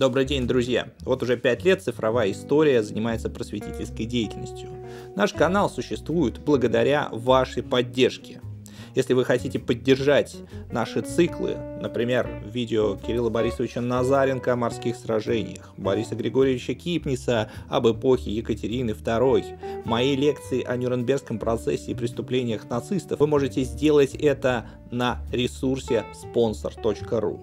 Добрый день, друзья! Вот уже 5 лет цифровая история занимается просветительской деятельностью. Наш канал существует благодаря вашей поддержке. Если вы хотите поддержать наши циклы, например, видео Кирилла Борисовича Назаренко о морских сражениях, Бориса Григорьевича Кипниса об эпохе Екатерины II, мои лекции о Нюрнбергском процессе и преступлениях нацистов, вы можете сделать это на ресурсе sponsor.ru.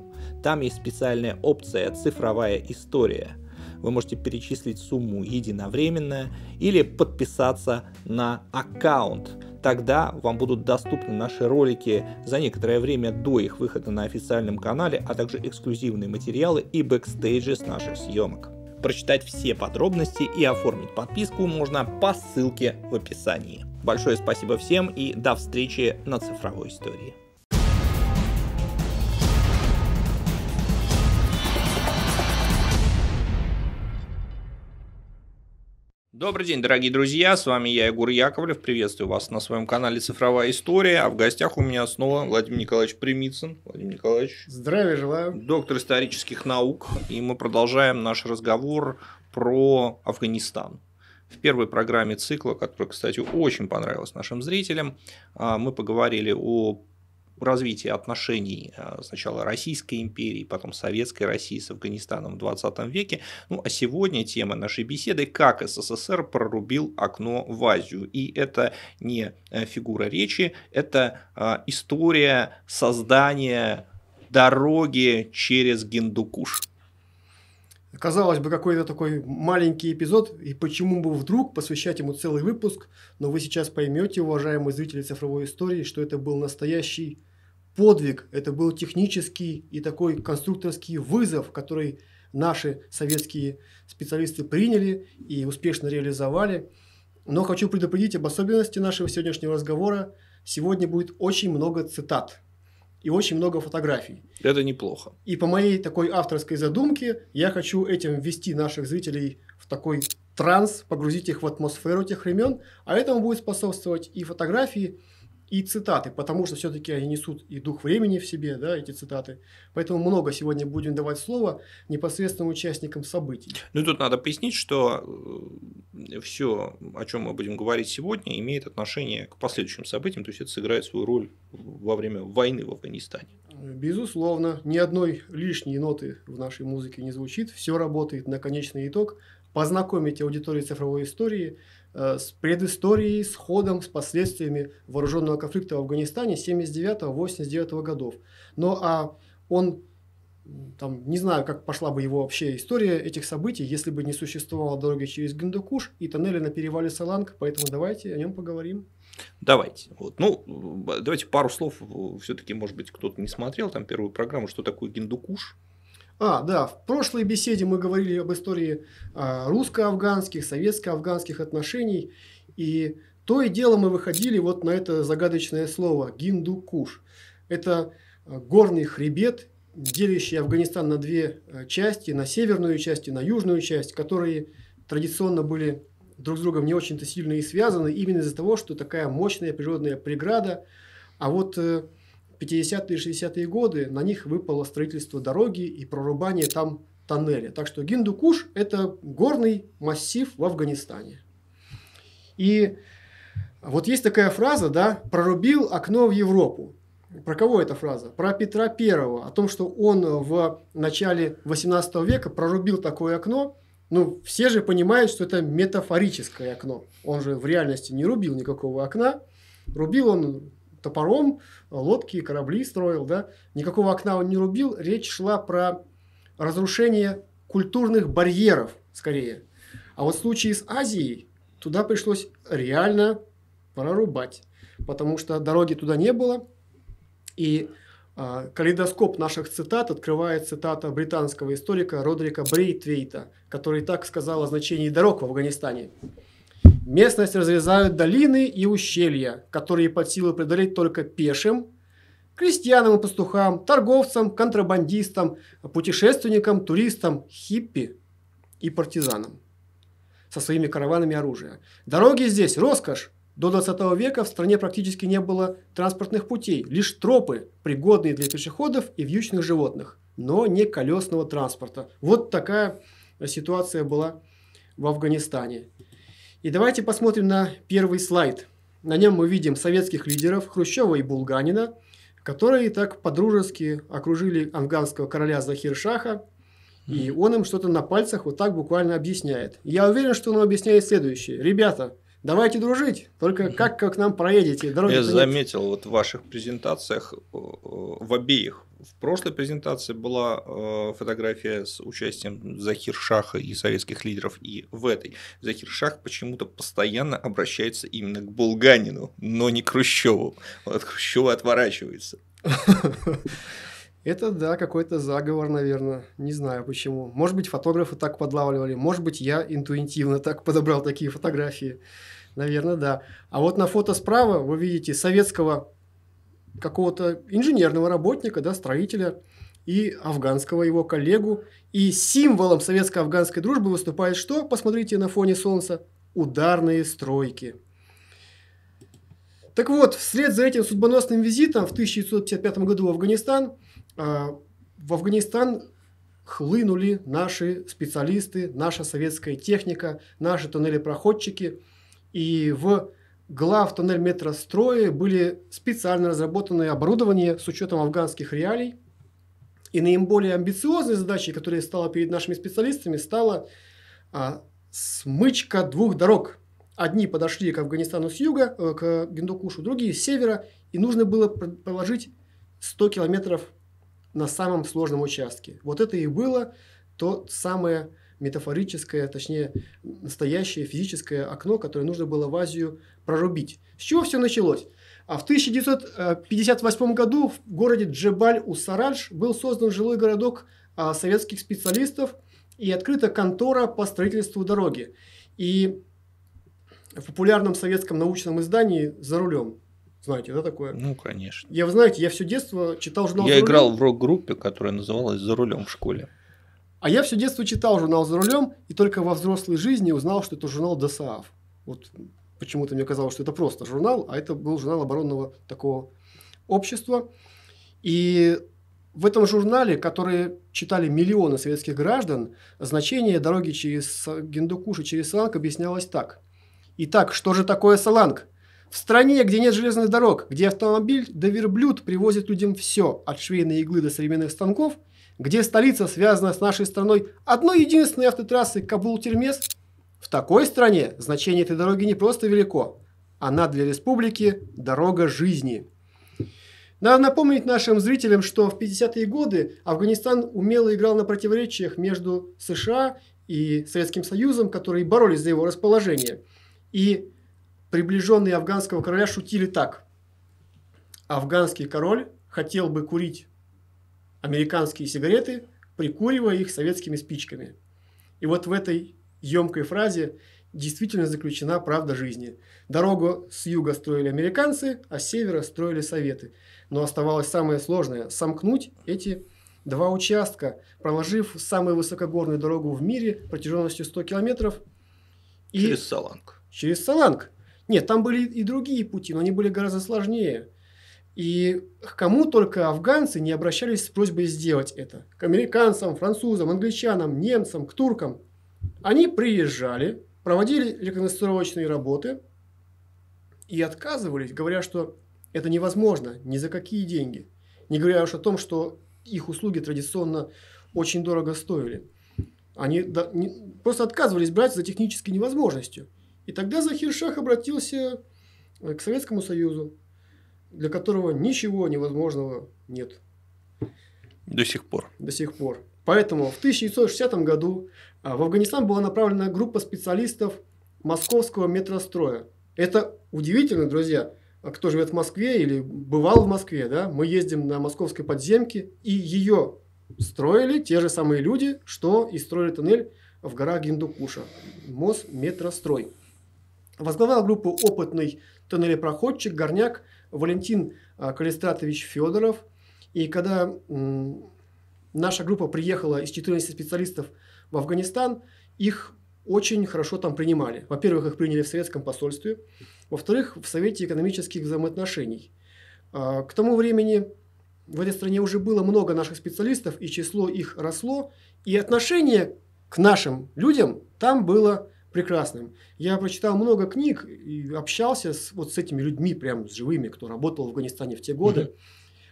Там есть специальная опция «Цифровая история». Вы можете перечислить сумму единовременно или подписаться на аккаунт. Тогда вам будут доступны наши ролики за некоторое время до их выхода на официальном канале, а также эксклюзивные материалы и бэкстейджи с наших съемок. Прочитать все подробности и оформить подписку можно по ссылке в описании. Большое спасибо всем и до встречи на цифровой истории. Добрый день, дорогие друзья, с вами я, Егор Яковлев, приветствую вас на своем канале «Цифровая история», а в гостях у меня снова Владимир Николаевич Примицын. Владимир Николаевич. Здравия желаю. Доктор исторических наук, и мы продолжаем наш разговор про Афганистан. В первой программе цикла, которая, кстати, очень понравилась нашим зрителям, а, мы поговорили о развития отношений э, сначала Российской империи, потом Советской России с Афганистаном в 20 веке. Ну а сегодня тема нашей беседы «Как СССР прорубил окно в Азию». И это не э, фигура речи, это э, история создания дороги через Гиндукуш. Казалось бы, какой-то такой маленький эпизод, и почему бы вдруг посвящать ему целый выпуск, но вы сейчас поймете, уважаемые зрители цифровой истории, что это был настоящий подвиг, это был технический и такой конструкторский вызов, который наши советские специалисты приняли и успешно реализовали. Но хочу предупредить об особенности нашего сегодняшнего разговора. Сегодня будет очень много цитат и очень много фотографий. Это неплохо. И по моей такой авторской задумке я хочу этим ввести наших зрителей в такой транс, погрузить их в атмосферу тех времен, а этому будет способствовать и фотографии, и цитаты, потому что все-таки они несут и дух времени в себе, да, эти цитаты. Поэтому много сегодня будем давать слово непосредственным участникам событий. Ну, тут надо пояснить, что э, все, о чем мы будем говорить сегодня, имеет отношение к последующим событиям, то есть это сыграет свою роль во время войны в Афганистане. Безусловно, ни одной лишней ноты в нашей музыке не звучит, все работает на конечный итог, познакомить аудиторию цифровой истории – Э, с предысторией, с ходом, с последствиями вооруженного конфликта в Афганистане 79-89 годов. Но ну, а он там, не знаю, как пошла бы его вообще история этих событий, если бы не существовала дороги через Гиндукуш и тоннели на перевале Саланг, поэтому давайте о нем поговорим. Давайте. Вот. Ну, давайте пару слов. Э, Все-таки, может быть, кто-то не смотрел там первую программу, что такое Гиндукуш. А, да, в прошлой беседе мы говорили об истории а, русско-афганских, советско-афганских отношений. И то и дело мы выходили вот на это загадочное слово Гиндукуш. Это а, горный хребет, делящий Афганистан на две а, части, на северную часть и на южную часть, которые традиционно были друг с другом не очень-то сильно и связаны, именно из-за того, что такая мощная природная преграда. А вот э, 50-е и 60-е годы на них выпало строительство дороги и прорубание там тоннеля. Так что Гиндукуш – это горный массив в Афганистане. И вот есть такая фраза, да, «прорубил окно в Европу». Про кого эта фраза? Про Петра Первого, о том, что он в начале 18 века прорубил такое окно. Ну, все же понимают, что это метафорическое окно. Он же в реальности не рубил никакого окна. Рубил он топором э, лодки и корабли строил, да, никакого окна он не рубил, речь шла про разрушение культурных барьеров скорее. А вот в случае с Азией туда пришлось реально прорубать, потому что дороги туда не было, и э, калейдоскоп наших цитат открывает цитата британского историка Родрика Брейтвейта, который так сказал о значении дорог в Афганистане – Местность разрезают долины и ущелья, которые под силу преодолеть только пешим, крестьянам и пастухам, торговцам, контрабандистам, путешественникам, туристам, хиппи и партизанам со своими караванами оружия. Дороги здесь – роскошь. До 20 века в стране практически не было транспортных путей, лишь тропы, пригодные для пешеходов и вьючных животных, но не колесного транспорта. Вот такая ситуация была в Афганистане. И давайте посмотрим на первый слайд. На нем мы видим советских лидеров Хрущева и Булганина, которые так подружески окружили афганского короля Захиршаха, и он им что-то на пальцах вот так буквально объясняет. Я уверен, что он объясняет следующее. Ребята, давайте дружить, только как, как к нам проедете? Дороги Я заметил вот в ваших презентациях э, э, в обеих в прошлой презентации была э, фотография с участием Захиршаха и советских лидеров, и в этой Захиршах почему-то постоянно обращается именно к Булганину, но не к Хрущеву. Он от Хрущева отворачивается. Это, да, какой-то заговор, наверное. Не знаю почему. Может быть, фотографы так подлавливали. Может быть, я интуитивно так подобрал такие фотографии. Наверное, да. А вот на фото справа вы видите советского какого-то инженерного работника, да, строителя и афганского его коллегу. И символом советско-афганской дружбы выступает что? Посмотрите на фоне солнца. Ударные стройки. Так вот, вслед за этим судьбоносным визитом в 1955 году в Афганистан, а, в Афганистан хлынули наши специалисты, наша советская техника, наши тоннели-проходчики И в глав тоннель метростроя были специально разработаны оборудование с учетом афганских реалий. И наиболее амбициозной задачей, которая стала перед нашими специалистами, стала а, смычка двух дорог. Одни подошли к Афганистану с юга, э, к Гиндукушу, другие с севера, и нужно было проложить 100 километров на самом сложном участке. Вот это и было то самое метафорическое, точнее, настоящее физическое окно, которое нужно было в Азию прорубить. С чего все началось? А в 1958 году в городе Джебаль-Усарадж был создан жилой городок а, советских специалистов и открыта контора по строительству дороги. И в популярном советском научном издании «За рулем» Знаете, да, такое? Ну, конечно. Я, вы знаете, я все детство читал журнал. Я играл в рок-группе, которая называлась «За рулем в школе». А я все детство читал журнал «За рулем» и только во взрослой жизни узнал, что это журнал ДОСААФ. Вот почему-то мне казалось, что это просто журнал, а это был журнал оборонного такого общества. И в этом журнале, который читали миллионы советских граждан, значение дороги через Гиндукуш и через Саланг объяснялось так. Итак, что же такое Саланг? В стране, где нет железных дорог, где автомобиль да верблюд привозит людям все, от швейной иглы до современных станков – где столица связана с нашей страной одной единственной автотрассой Кабул-Термес, в такой стране значение этой дороги не просто велико. Она для республики – дорога жизни. Надо напомнить нашим зрителям, что в 50-е годы Афганистан умело играл на противоречиях между США и Советским Союзом, которые боролись за его расположение. И приближенные афганского короля шутили так. Афганский король хотел бы курить американские сигареты, прикуривая их советскими спичками. И вот в этой емкой фразе действительно заключена правда жизни. Дорогу с юга строили американцы, а с севера строили советы. Но оставалось самое сложное – сомкнуть эти два участка, проложив самую высокогорную дорогу в мире протяженностью 100 километров. И... Через Саланг. Через Саланг. Нет, там были и другие пути, но они были гораздо сложнее. И к кому только афганцы не обращались с просьбой сделать это. К американцам, французам, англичанам, немцам, к туркам. Они приезжали, проводили реконструировочные работы и отказывались, говоря, что это невозможно ни за какие деньги. Не говоря уж о том, что их услуги традиционно очень дорого стоили. Они да, не, просто отказывались брать за технические невозможности. И тогда Захир Шах обратился э, к Советскому Союзу для которого ничего невозможного нет. До сих пор. До сих пор. Поэтому в 1960 году а, в Афганистан была направлена группа специалистов московского метростроя. Это удивительно, друзья. А кто живет в Москве или бывал в Москве, да, мы ездим на московской подземке, и ее строили те же самые люди, что и строили туннель в горах Гиндукуша. МОЗ «Метрострой». Возглавлял группу опытный тоннелепроходчик Горняк – Валентин а, Калистратович Федоров. И когда наша группа приехала из 14 специалистов в Афганистан, их очень хорошо там принимали. Во-первых, их приняли в советском посольстве, во-вторых, в Совете экономических взаимоотношений. А, к тому времени в этой стране уже было много наших специалистов, и число их росло, и отношение к нашим людям там было прекрасным. Я прочитал много книг и общался с, вот с этими людьми, прям с живыми, кто работал в Афганистане в те годы. Угу.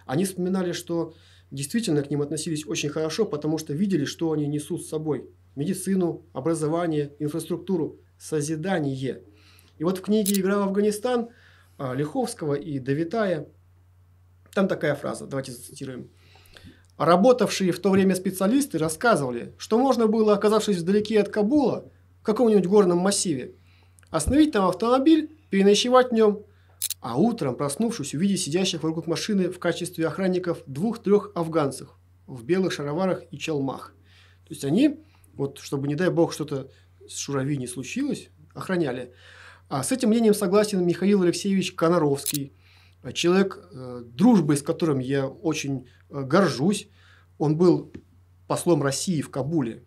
Они вспоминали, что действительно к ним относились очень хорошо, потому что видели, что они несут с собой. Медицину, образование, инфраструктуру, созидание. И вот в книге «Игра в Афганистан» а, Лиховского и Давитая там такая фраза, давайте зацитируем. Работавшие в то время специалисты рассказывали, что можно было, оказавшись вдалеке от Кабула, каком-нибудь горном массиве, остановить там автомобиль, переночевать в нем, а утром, проснувшись, увидеть сидящих вокруг машины в качестве охранников двух-трех афганцев в белых шароварах и челмах. То есть они, вот чтобы, не дай бог, что-то с Шурави не случилось, охраняли. А с этим мнением согласен Михаил Алексеевич Коноровский, человек, э, дружбы, с которым я очень э, горжусь. Он был послом России в Кабуле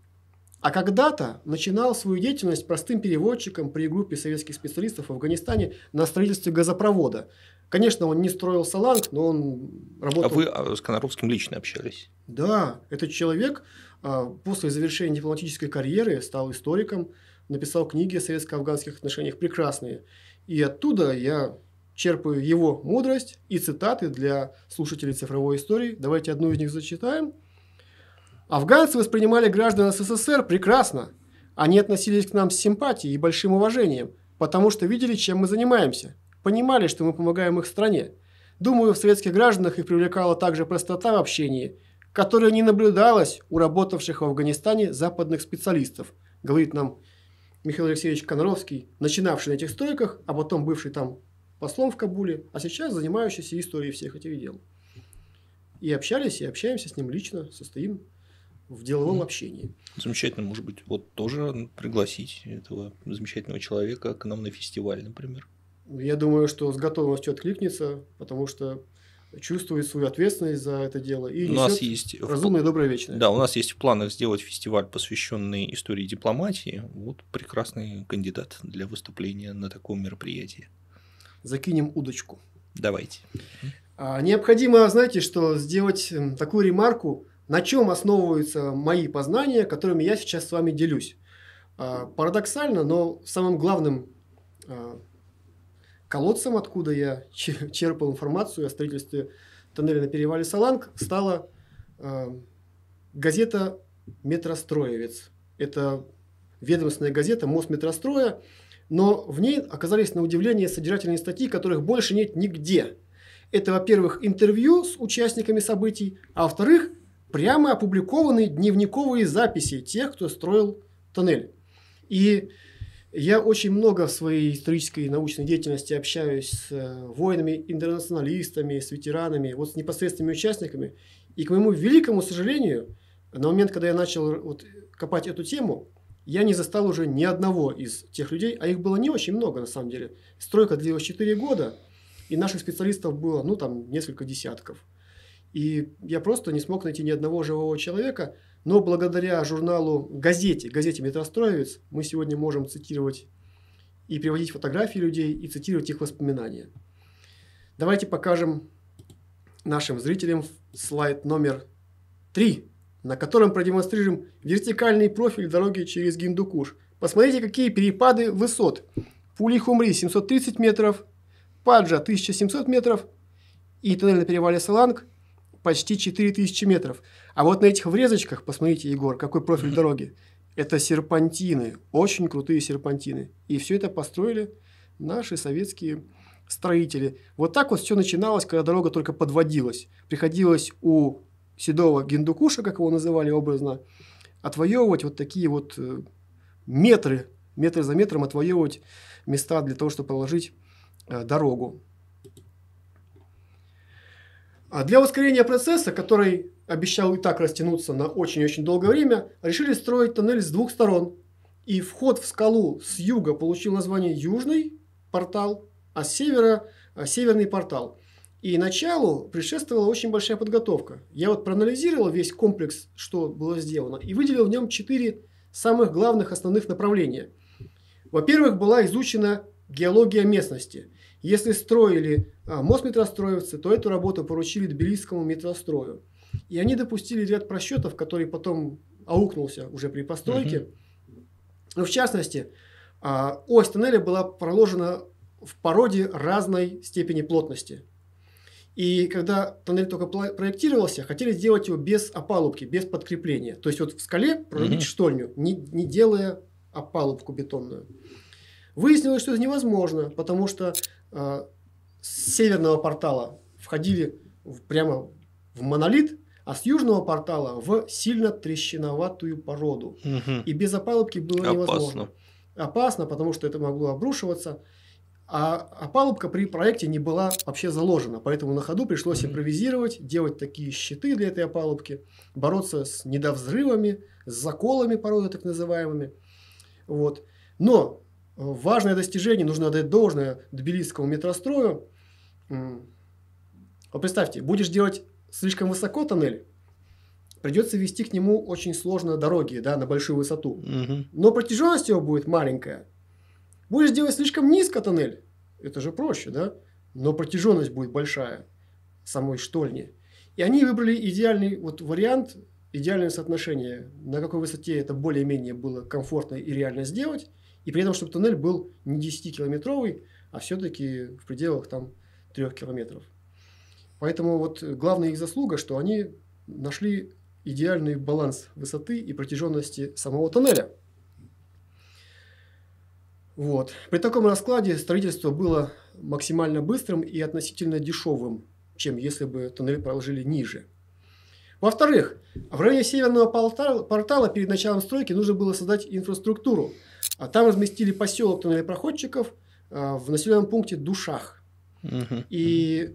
а когда-то начинал свою деятельность простым переводчиком при группе советских специалистов в Афганистане на строительстве газопровода. Конечно, он не строил Саланг, но он а работал… А вы с Коноровским лично общались? Да, этот человек а, после завершения дипломатической карьеры стал историком, написал книги о советско-афганских отношениях прекрасные. И оттуда я черпаю его мудрость и цитаты для слушателей цифровой истории. Давайте одну из них зачитаем – Афганцы воспринимали граждан СССР прекрасно. Они относились к нам с симпатией и большим уважением, потому что видели, чем мы занимаемся, понимали, что мы помогаем их стране. Думаю, в советских гражданах их привлекала также простота в общении, которая не наблюдалась у работавших в Афганистане западных специалистов, говорит нам Михаил Алексеевич Коноровский, начинавший на этих стойках, а потом бывший там послом в Кабуле, а сейчас занимающийся историей всех этих дел. И общались, и общаемся с ним лично, состоим в деловом общении. Замечательно, может быть, вот тоже пригласить этого замечательного человека к нам на фестиваль, например. Я думаю, что с готовностью откликнется, потому что чувствует свою ответственность за это дело и у нас есть разумное, в... доброе, вечное. Да, у нас есть в планах сделать фестиваль, посвященный истории дипломатии. Вот прекрасный кандидат для выступления на таком мероприятии. Закинем удочку. Давайте. А, необходимо, знаете, что сделать такую ремарку – на чем основываются мои познания, которыми я сейчас с вами делюсь. А, парадоксально, но самым главным а, колодцем, откуда я черпал информацию о строительстве тоннеля на перевале Саланг, стала а, газета «Метростроевец». Это ведомственная газета «Мосметростроя», но в ней оказались на удивление содержательные статьи, которых больше нет нигде. Это, во-первых, интервью с участниками событий, а во-вторых, прямо опубликованы дневниковые записи тех, кто строил тоннель. И я очень много в своей исторической и научной деятельности общаюсь с э, воинами, интернационалистами, с ветеранами, вот с непосредственными участниками. И к моему великому сожалению, на момент, когда я начал э, вот, копать эту тему, я не застал уже ни одного из тех людей, а их было не очень много на самом деле. Стройка длилась 4 года, и наших специалистов было, ну, там, несколько десятков. И я просто не смог найти ни одного живого человека, но благодаря журналу «Газете», газете «Метростроевец» мы сегодня можем цитировать и приводить фотографии людей, и цитировать их воспоминания. Давайте покажем нашим зрителям слайд номер три, на котором продемонстрируем вертикальный профиль дороги через Гиндукуш. Посмотрите, какие перепады высот. Пулихумри Хумри 730 метров, Паджа 1700 метров и тоннель на перевале Саланг почти 4000 метров. А вот на этих врезочках, посмотрите, Егор, какой профиль дороги. Это серпантины, очень крутые серпантины. И все это построили наши советские строители. Вот так вот все начиналось, когда дорога только подводилась. Приходилось у седого гендукуша, как его называли образно, отвоевывать вот такие вот э, метры, метр за метром отвоевывать места для того, чтобы положить э, дорогу. А для ускорения процесса, который обещал и так растянуться на очень-очень долгое время, решили строить тоннель с двух сторон. И вход в скалу с юга получил название Южный портал, а с севера а, – Северный портал. И началу предшествовала очень большая подготовка. Я вот проанализировал весь комплекс, что было сделано, и выделил в нем четыре самых главных основных направления. Во-первых, была изучена геология местности – если строили а, мост Мосметростроевцы, то эту работу поручили Тбилисскому метрострою. И они допустили ряд просчетов, который потом аукнулся уже при постройке. Угу. Ну, в частности, а, ось тоннеля была проложена в породе разной степени плотности. И когда тоннель только проектировался, хотели сделать его без опалубки, без подкрепления. То есть вот в скале прорубить mm-hmm. штольню, не, не делая опалубку бетонную. Выяснилось, что это невозможно, потому что Э, с северного портала входили в, прямо в монолит, а с южного портала в сильно трещиноватую породу. Угу. И без опалубки было Опасно. невозможно. Опасно, потому что это могло обрушиваться. А опалубка при проекте не была вообще заложена, поэтому на ходу пришлось импровизировать, делать такие щиты для этой опалубки, бороться с недовзрывами, с заколами породы так называемыми. Вот. Но Важное достижение, нужно отдать должное тбилисскому метрострою. Вот представьте, будешь делать слишком высоко тоннель, придется вести к нему очень сложно дороги, да, на большую высоту. Угу. Но протяженность его будет маленькая. Будешь делать слишком низко тоннель, это же проще, да? Но протяженность будет большая самой штольни. И они выбрали идеальный вот вариант, идеальное соотношение, на какой высоте это более-менее было комфортно и реально сделать, и при этом, чтобы туннель был не 10-километровый, а все-таки в пределах там 3 километров. Поэтому вот главная их заслуга, что они нашли идеальный баланс высоты и протяженности самого тоннеля. Вот. При таком раскладе строительство было максимально быстрым и относительно дешевым, чем если бы туннель проложили ниже. Во-вторых, в районе северного портала перед началом стройки нужно было создать инфраструктуру, а там разместили поселок тоннелепроходчиков э, а, в населенном пункте Душах. Угу. И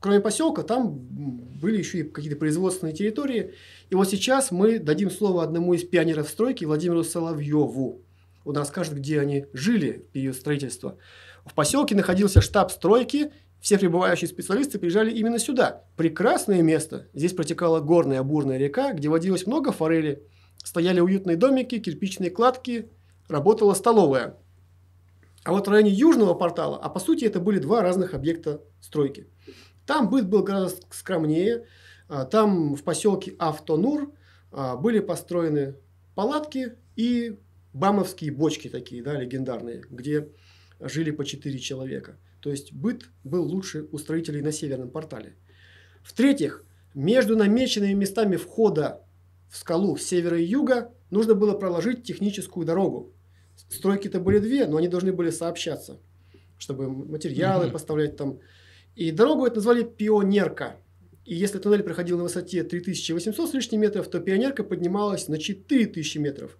кроме поселка, там были еще и какие-то производственные территории. И вот сейчас мы дадим слово одному из пионеров стройки, Владимиру Соловьеву. Он расскажет, где они жили в период строительства. В поселке находился штаб стройки, все прибывающие специалисты приезжали именно сюда. Прекрасное место. Здесь протекала горная бурная река, где водилось много форели. Стояли уютные домики, кирпичные кладки, работала столовая. А вот в районе южного портала, а по сути это были два разных объекта стройки. Там быт был гораздо скромнее. А, там в поселке Автонур а, были построены палатки и бамовские бочки такие, да, легендарные, где жили по четыре человека. То есть быт был лучше у строителей на северном портале. В-третьих, между намеченными местами входа в скалу с севера и юга нужно было проложить техническую дорогу. Стройки-то были две, но они должны были сообщаться, чтобы материалы mm-hmm. поставлять там. И дорогу это назвали «Пионерка». И если тоннель проходил на высоте 3800 с лишним метров, то «Пионерка» поднималась на 4000 метров.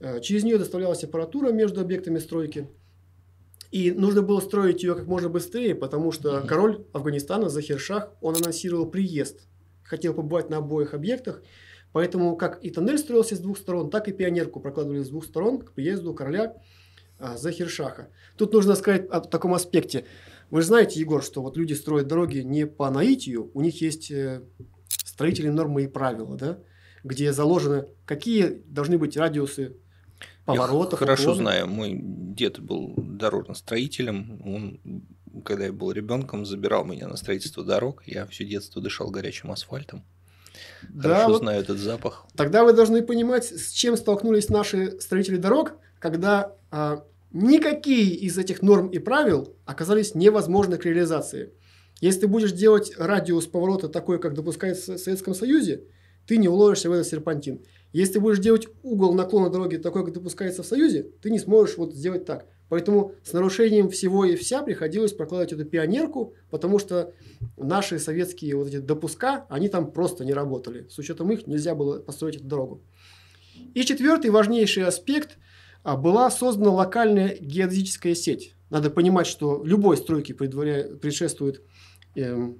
Э, через нее доставлялась аппаратура между объектами стройки. И нужно было строить ее как можно быстрее, потому что король Афганистана Захиршах, он анонсировал приезд. Хотел побывать на обоих объектах. Поэтому как и тоннель строился с двух сторон, так и пионерку прокладывали с двух сторон к приезду короля а, Захиршаха. Тут нужно сказать о таком аспекте. Вы же знаете, Егор, что вот люди строят дороги не по наитию, у них есть э, строители нормы и правила, да, где заложены, какие должны быть радиусы поворотов. Я хорошо уклонов. знаю, мой дед был дорожным строителем, он, когда я был ребенком, забирал меня на строительство дорог, я все детство дышал горячим асфальтом. Да, Хорошо вот. знаю этот запах. Тогда вы должны понимать, с чем столкнулись наши строители дорог, когда а, никакие из этих норм и правил оказались невозможны к реализации. Если ты будешь делать радиус поворота такой, как допускается в Советском Союзе, ты не уложишься в этот серпантин. Если ты будешь делать угол наклона дороги такой, как допускается в Союзе, ты не сможешь вот сделать так. Поэтому с нарушением всего и вся приходилось прокладывать эту пионерку, потому что наши советские вот эти допуска, они там просто не работали. С учетом их нельзя было построить эту дорогу. И четвертый важнейший аспект а, – была создана локальная геодезическая сеть. Надо понимать, что любой стройке предшествует э,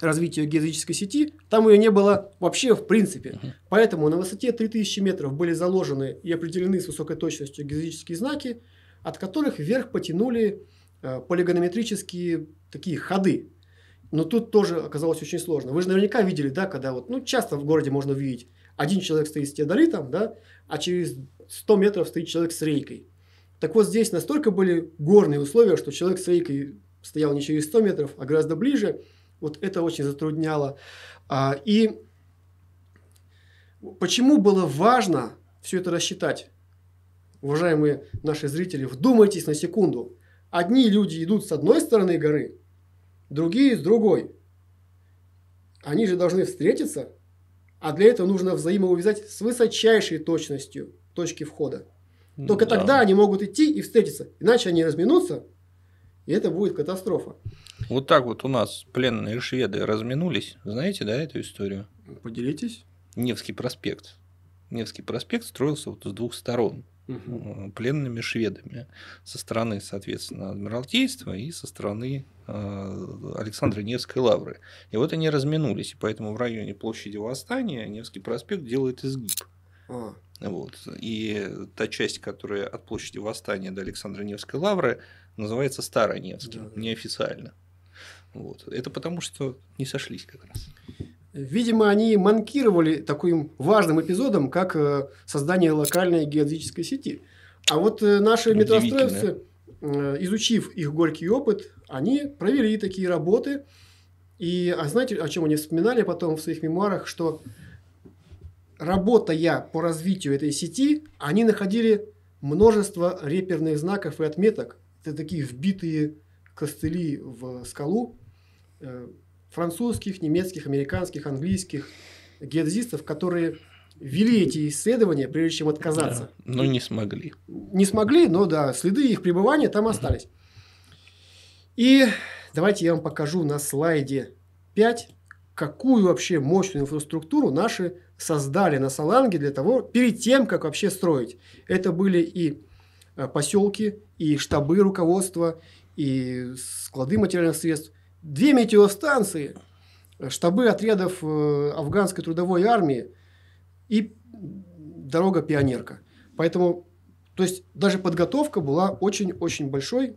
развитию геодезической сети. Там ее не было вообще в принципе. Поэтому на высоте 3000 метров были заложены и определены с высокой точностью геодезические знаки – от которых вверх потянули э, полигонометрические такие ходы. Но тут тоже оказалось очень сложно. Вы же наверняка видели, да, когда вот, ну, часто в городе можно увидеть, один человек стоит с теодолитом, да, а через 100 метров стоит человек с рейкой. Так вот здесь настолько были горные условия, что человек с рейкой стоял не через 100 метров, а гораздо ближе. Вот это очень затрудняло. А, и почему было важно все это рассчитать? уважаемые наши зрители, вдумайтесь на секунду. Одни люди идут с одной стороны горы, другие с другой. Они же должны встретиться, а для этого нужно взаимоувязать с высочайшей точностью точки входа. Только да. тогда они могут идти и встретиться, иначе они разминутся, и это будет катастрофа. Вот так вот у нас пленные шведы разминулись. Знаете, да, эту историю? Поделитесь. Невский проспект. Невский проспект строился вот с двух сторон угу. пленными шведами со стороны, соответственно, Адмиралтейства и со стороны э, Александра Невской лавры. И вот они разминулись, и поэтому в районе площади Восстания Невский проспект делает изгиб. А. Вот. И та часть, которая от площади Восстания до Александра Невской лавры, называется Староневским, да. неофициально. Вот. Это потому, что не сошлись как раз. Видимо, они манкировали таким важным эпизодом, как э, создание локальной геодезической сети. А вот э, наши метростроевцы, э, изучив их горький опыт, они провели такие работы. И а знаете, о чем они вспоминали потом в своих мемуарах, что работая по развитию этой сети, они находили множество реперных знаков и отметок. Это такие вбитые костыли в скалу, французских, немецких, американских, английских геодезистов, которые вели эти исследования, прежде чем отказаться. Да, но не смогли. Не смогли, но да, следы их пребывания там остались. И давайте я вам покажу на слайде 5, какую вообще мощную инфраструктуру наши создали на Саланге для того, перед тем, как вообще строить. Это были и э, поселки, и штабы руководства, и склады материальных средств. Две метеостанции, штабы отрядов э, афганской трудовой армии и дорога Пионерка. Поэтому, то есть, даже подготовка была очень-очень большой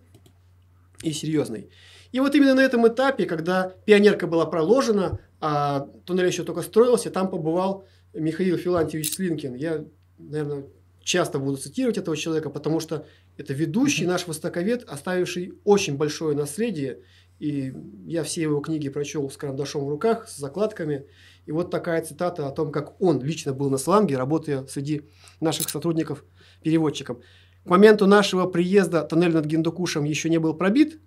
и серьезной. И вот именно на этом этапе, когда Пионерка была проложена, а туннель еще только строился, там побывал Михаил Филантьевич Слинкин. Я, наверное, часто буду цитировать этого человека, потому что это ведущий наш востоковед, оставивший очень большое наследие – и я все его книги прочел с карандашом в руках, с закладками. И вот такая цитата о том, как он лично был на сланге, работая среди наших сотрудников переводчиком. К моменту нашего приезда тоннель над Гендукушем еще не был пробит,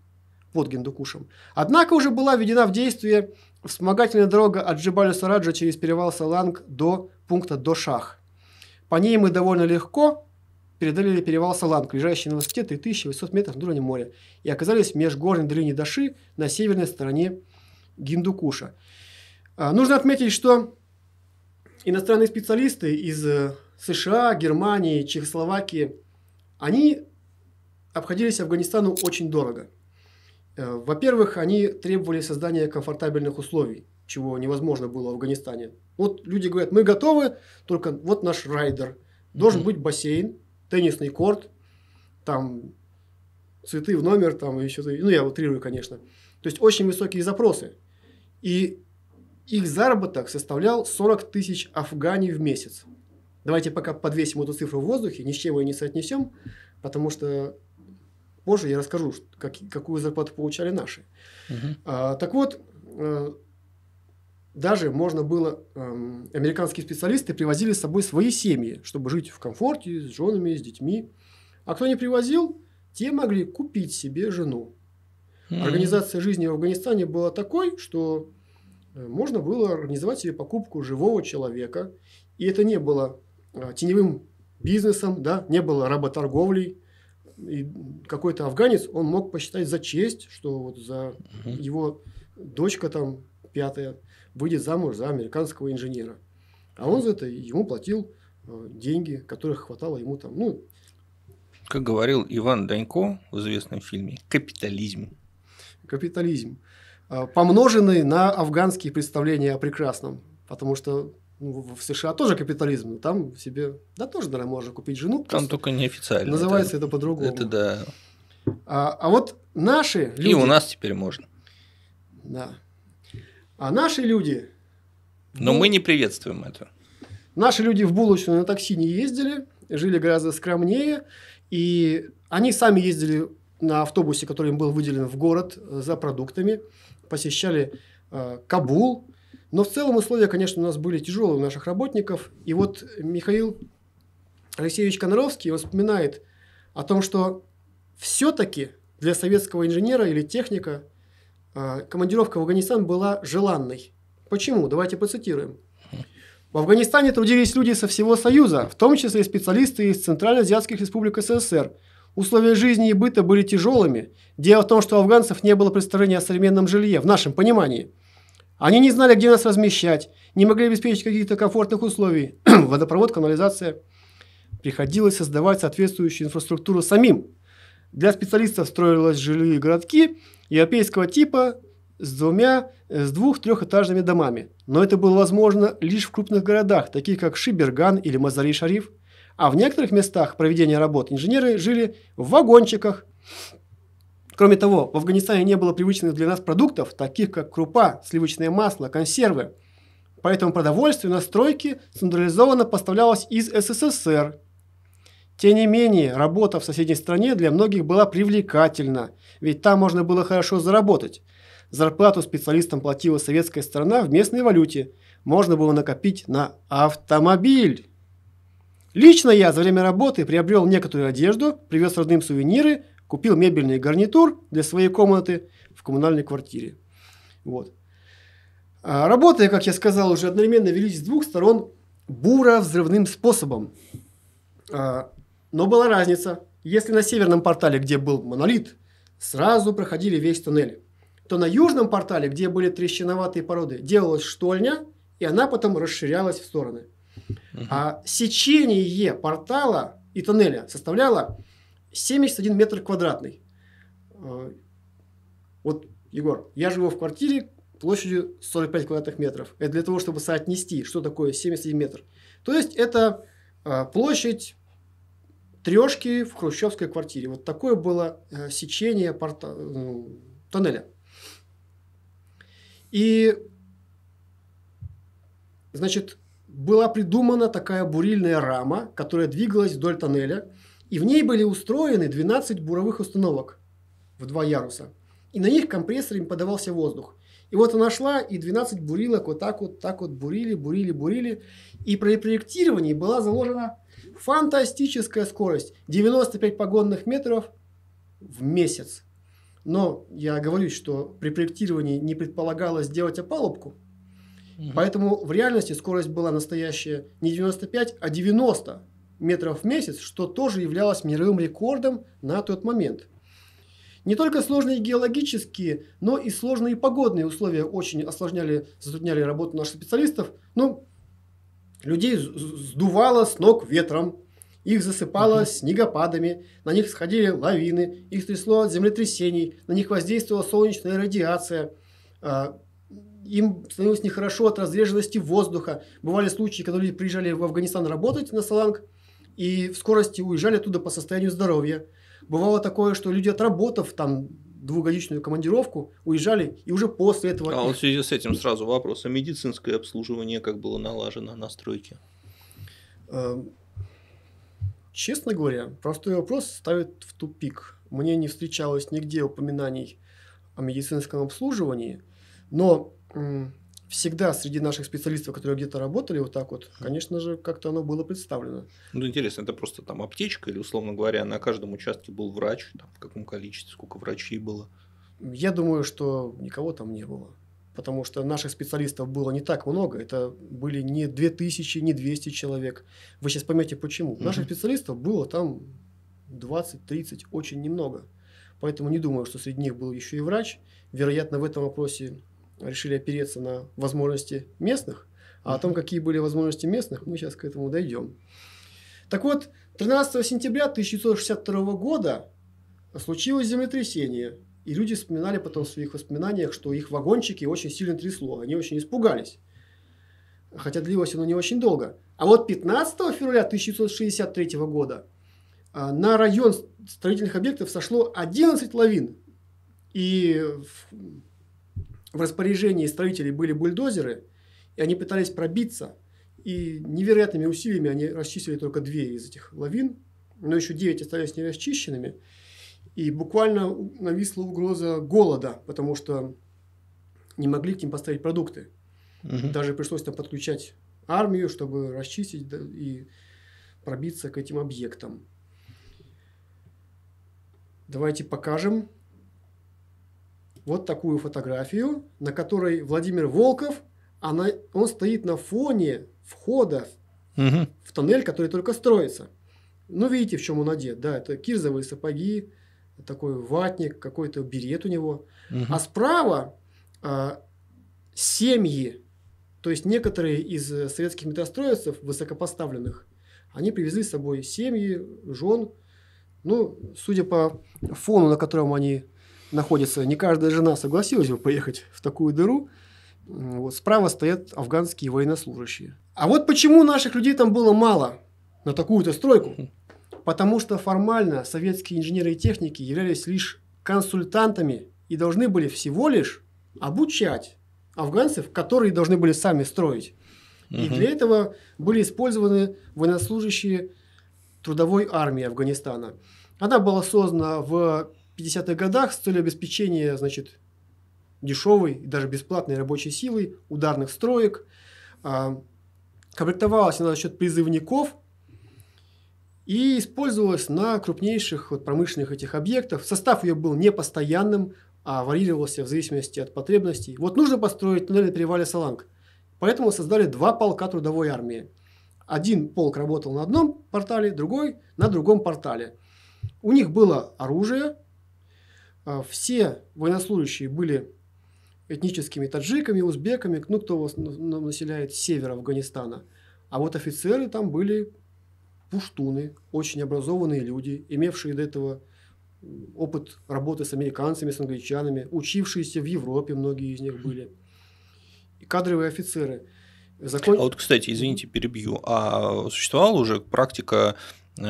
под Гендукушем. Однако уже была введена в действие вспомогательная дорога от Джибалю-Сараджа через перевал Саланг до пункта Дошах. По ней мы довольно легко преодолели перевал Салан, лежащий на высоте 3800 метров над уровнем моря, и оказались в межгорной долине Даши на северной стороне Гиндукуша. А, нужно отметить, что иностранные специалисты из э, США, Германии, Чехословакии, они обходились Афганистану очень дорого. Э, во-первых, они требовали создания комфортабельных условий, чего невозможно было в Афганистане. Вот люди говорят, мы готовы, только вот наш райдер. Должен быть бассейн, теннисный корт, там цветы в номер, там еще, ну я утрирую, конечно. То есть очень высокие запросы. И их заработок составлял 40 тысяч афгани в месяц. Давайте пока подвесим эту цифру в воздухе, ни с чем ее не соотнесем, потому что позже я расскажу, как, какую зарплату получали наши. Угу. А, так вот, э, даже можно было, эм, американские специалисты привозили с собой свои семьи, чтобы жить в комфорте, с женами, с детьми. А кто не привозил, те могли купить себе жену. Mm-hmm. Организация жизни в Афганистане была такой, что э, можно было организовать себе покупку живого человека. И это не было а, теневым бизнесом, да, не было работорговлей. И какой-то афганец, он мог посчитать за честь, что вот за mm-hmm. его дочка там пятая, выйдет замуж за американского инженера. А он за это ему платил э, деньги, которых хватало ему там, ну... Как говорил Иван Данько в известном фильме, капитализм. Капитализм, а, помноженный на афганские представления о прекрасном, потому что ну, в США тоже капитализм, но там себе, да тоже, наверное, можно купить жену. Там только неофициально. Называется это, это по-другому. Это да. А, а вот наши люди... И у нас теперь можно. Да. А наши люди... Но ну, мы не приветствуем это. Наши люди в булочную на такси не ездили, жили гораздо скромнее, и они сами ездили на автобусе, который им был выделен в город э, за продуктами, посещали э, Кабул. Но в целом условия, конечно, у нас были тяжелые у наших работников. И вот Михаил Алексеевич Коноровский он вспоминает о том, что все-таки для советского инженера или техника Э, командировка в Афганистан была желанной. Почему? Давайте процитируем. В Афганистане трудились люди со всего Союза, в том числе и специалисты из Центральноазиатских республик СССР. Условия жизни и быта были тяжелыми. Дело в том, что у афганцев не было представления о современном жилье, в нашем понимании. Они не знали, где нас размещать, не могли обеспечить каких-то комфортных условий, водопровод, канализация. Приходилось создавать соответствующую инфраструктуру самим. Для специалистов строились жилые городки – европейского типа с двумя, э, с двух-трехэтажными домами. Но это было возможно лишь в крупных городах, таких как Шиберган или Мазари-Шариф. А в некоторых местах проведения работ инженеры жили в вагончиках. Кроме того, в Афганистане не было привычных для нас продуктов, таких как крупа, сливочное масло, консервы. Поэтому продовольствие на стройке централизованно поставлялось из СССР, тем не менее, работа в соседней стране для многих была привлекательна, ведь там можно было хорошо заработать. Зарплату специалистам платила советская страна в местной валюте. Можно было накопить на автомобиль. Лично я за время работы приобрел некоторую одежду, привез родным сувениры, купил мебельный гарнитур для своей комнаты в коммунальной квартире. Вот. А работы, как я сказал, уже одновременно велись с двух сторон буро-взрывным способом. А, но была разница. Если на северном портале, где был монолит, сразу проходили весь туннель, то на южном портале, где были трещиноватые породы, делалась штольня, и она потом расширялась в стороны. А сечение портала и туннеля составляло 71 метр квадратный. А, вот, Егор, я живу в квартире площадью 45 квадратных метров. Это для того, чтобы соотнести, что такое 71 метр. То есть, это а, площадь трешки в хрущевской квартире. Вот такое было э, сечение порта, ну, тоннеля. И, значит, была придумана такая бурильная рама, которая двигалась вдоль тоннеля, и в ней были устроены 12 буровых установок в два яруса. И на них компрессорами подавался воздух. И вот она шла, и 12 бурилок вот так вот, так вот бурили, бурили, бурили. И при проектировании была заложена Фантастическая скорость. 95 погонных метров в месяц. Но я говорю, что при проектировании не предполагалось сделать опалубку, угу. поэтому в реальности скорость была настоящая не 95, а 90 метров в месяц, что тоже являлось мировым рекордом на тот момент. Не только сложные геологические, но и сложные погодные условия очень осложняли, затрудняли работу наших специалистов. Ну, Людей сдувало с ног ветром, их засыпало угу. снегопадами, на них сходили лавины, их трясло от землетрясений, на них воздействовала солнечная радиация, а, им становилось нехорошо от разреженности воздуха. Бывали случаи, когда люди приезжали в Афганистан работать на Саланг и в скорости уезжали оттуда по состоянию здоровья. Бывало такое, что люди, отработав там двухгодичную командировку, уезжали, и уже после этого... А вот в связи с этим сразу вопрос, а медицинское обслуживание как было налажено на стройке? Эм, честно говоря, простой вопрос ставит в тупик. Мне не встречалось нигде упоминаний о медицинском обслуживании, но всегда среди наших специалистов, которые где-то работали вот так вот, конечно же, как-то оно было представлено. Ну, интересно, это просто там аптечка или, условно говоря, на каждом участке был врач, там, в каком количестве, сколько врачей было? Я думаю, что никого там не было. Потому что наших специалистов было не так много. Это были не 2000, не 200 человек. Вы сейчас поймете, почему. Угу. Наших специалистов было там 20-30, очень немного. Поэтому не думаю, что среди них был еще и врач. Вероятно, в этом вопросе решили опереться на возможности местных, а о том, какие были возможности местных, мы сейчас к этому дойдем. Так вот, 13 сентября 1962 года случилось землетрясение, и люди вспоминали потом в своих воспоминаниях, что их вагончики очень сильно трясло, они очень испугались. Хотя длилось оно не очень долго. А вот 15 февраля 1963 года а, на район строительных объектов сошло 11 лавин. И в распоряжении строителей были бульдозеры, и они пытались пробиться. И невероятными усилиями они расчистили только две из этих лавин, но еще девять остались нерасчищенными. И буквально нависла угроза голода, потому что не могли к ним поставить продукты. Угу. Даже пришлось там подключать армию, чтобы расчистить и пробиться к этим объектам. Давайте покажем вот такую фотографию, на которой Владимир Волков, она, он стоит на фоне входа угу. в тоннель, который только строится. Ну, видите, в чем он одет, да, это кирзовые сапоги, такой ватник, какой-то берет у него. Угу. А справа а, семьи, то есть некоторые из э, советских метастроевцев, высокопоставленных, они привезли с собой семьи, жен. Ну, судя по фону, на котором они находится. Не каждая жена согласилась бы поехать в такую дыру. Вот, справа стоят афганские военнослужащие. А вот почему наших людей там было мало на такую-то стройку. Хм. Потому что формально советские инженеры и техники являлись лишь консультантами и должны были всего лишь обучать афганцев, которые должны были сами строить. Угу. И для этого были использованы военнослужащие трудовой армии Афганистана. Она была создана в 50-х годах с целью обеспечения значит, дешевой и даже бесплатной рабочей силой, ударных строек. А, комплектовалась она за счет призывников и использовалась на крупнейших вот промышленных этих объектах. Состав ее был непостоянным, а варьировался в зависимости от потребностей. Вот нужно построить туннель на перевале Саланг. Поэтому создали два полка трудовой армии. Один полк работал на одном портале, другой на другом портале. У них было оружие, а все военнослужащие были этническими таджиками, узбеками, ну, кто населяет север Афганистана. А вот офицеры там были пуштуны, очень образованные люди, имевшие до этого опыт работы с американцами, с англичанами, учившиеся в Европе, многие из них были. И кадровые офицеры. А Закон... А вот, кстати, извините, перебью. А существовала уже практика э,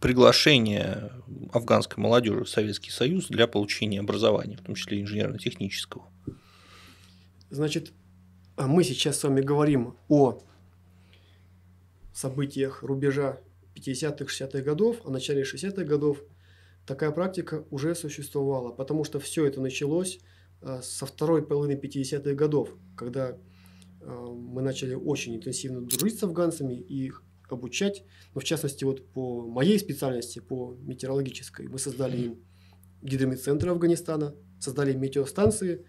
приглашение афганской молодежи в Советский Союз для получения образования, в том числе инженерно-технического. Значит, а мы сейчас с вами говорим о событиях рубежа 50-х, 60-х годов, о а начале 60-х годов. Такая практика уже существовала, потому что все это началось э, со второй половины 50-х годов, когда э, мы начали очень интенсивно дружить с афганцами, и их обучать. Но в частности, вот по моей специальности, по метеорологической, мы создали им гидромедцентр Афганистана, создали метеостанции,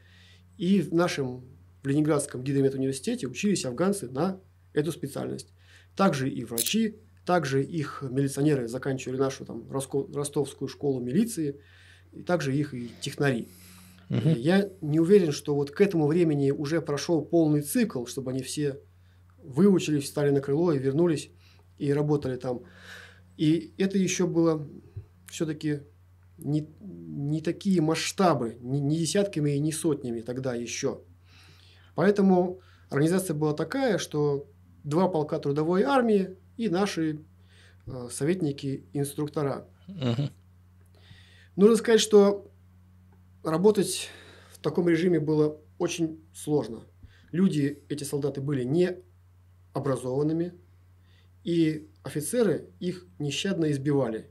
и в нашем в Ленинградском гидрометуниверситете учились афганцы на эту специальность. Также и врачи, также их милиционеры заканчивали нашу там ростовскую школу милиции, и также их и технари. Угу. Я не уверен, что вот к этому времени уже прошел полный цикл, чтобы они все выучились, встали на крыло и вернулись и работали там. И это еще было все-таки не, не такие масштабы, не, не десятками и не сотнями тогда еще. Поэтому организация была такая, что два полка трудовой армии и наши э, советники-инструктора. Угу. Нужно сказать, что работать в таком режиме было очень сложно. Люди, эти солдаты, были не образованными, и офицеры их нещадно избивали.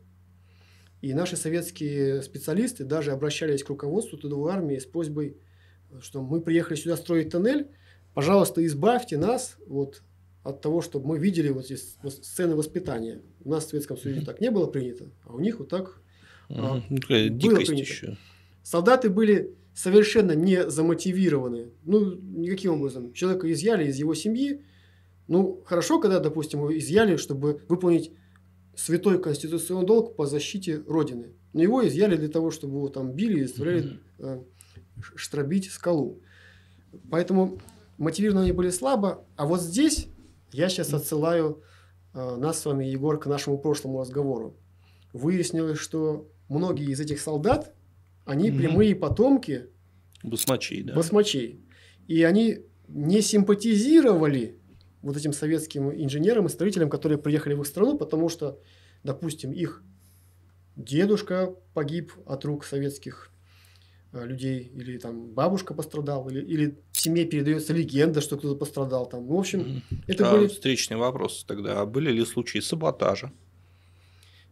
И наши советские специалисты даже обращались к руководству трудовой армии с просьбой, что мы приехали сюда строить тоннель, пожалуйста, избавьте нас вот от того, чтобы мы видели вот здесь сцены воспитания. У нас в Советском Союзе так не было принято, а у них вот так а, ну, было принято. Еще. Солдаты были совершенно не замотивированы. Ну, никаким образом. Человека изъяли из его семьи, ну, хорошо, когда, допустим, его изъяли, чтобы выполнить святой конституционный долг по защите Родины. Но его изъяли для того, чтобы его там били и заставляли э, штробить скалу. Поэтому мотивированы они были слабо. А вот здесь я сейчас отсылаю э, нас с вами, Егор, к нашему прошлому разговору. Выяснилось, что многие из этих солдат, они угу. прямые потомки басмачей, да. басмачей. И они не симпатизировали вот этим советским инженерам и строителям, которые приехали в их страну, потому что, допустим, их дедушка погиб от рук советских э, людей, или там бабушка пострадала, или, или в семье передается легенда, что кто-то пострадал там. Ну, в общем, это а были... Встречный вопрос тогда. А были ли случаи саботажа?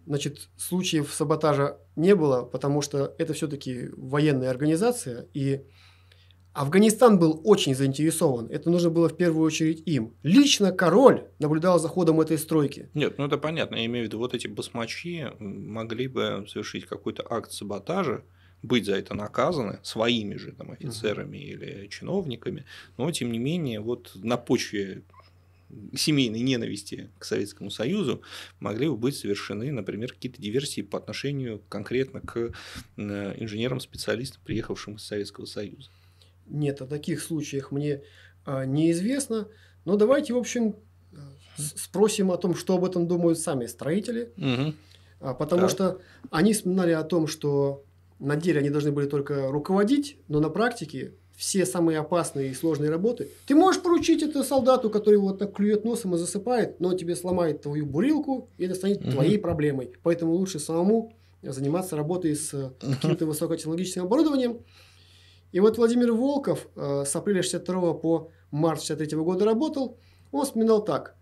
Значит, случаев саботажа не было, потому что это все-таки военная организация, и Афганистан был очень заинтересован. Это нужно было в первую очередь им. Лично король наблюдал за ходом этой стройки. Нет, ну это понятно. Я имею в виду, вот эти басмачи могли бы совершить какой-то акт саботажа, быть за это наказаны своими же там, офицерами угу. или чиновниками, но тем не менее вот на почве семейной ненависти к Советскому Союзу могли бы быть совершены, например, какие-то диверсии по отношению конкретно к э, инженерам-специалистам, приехавшим из Советского Союза. Нет, о таких случаях мне а, неизвестно. Но давайте, в общем, спросим о том, что об этом думают сами строители. Угу. потому да. что они вспоминали о том, что на деле они должны были только руководить, но на практике все самые опасные и сложные работы. Ты можешь поручить это солдату, который вот так клюет носом и засыпает, но он тебе сломает твою бурилку, и это станет угу. твоей проблемой. Поэтому лучше самому заниматься работой с каким-то высокотехнологичным оборудованием, и вот Владимир Волков э, с апреля 62 по март 63 года работал, он вспоминал так.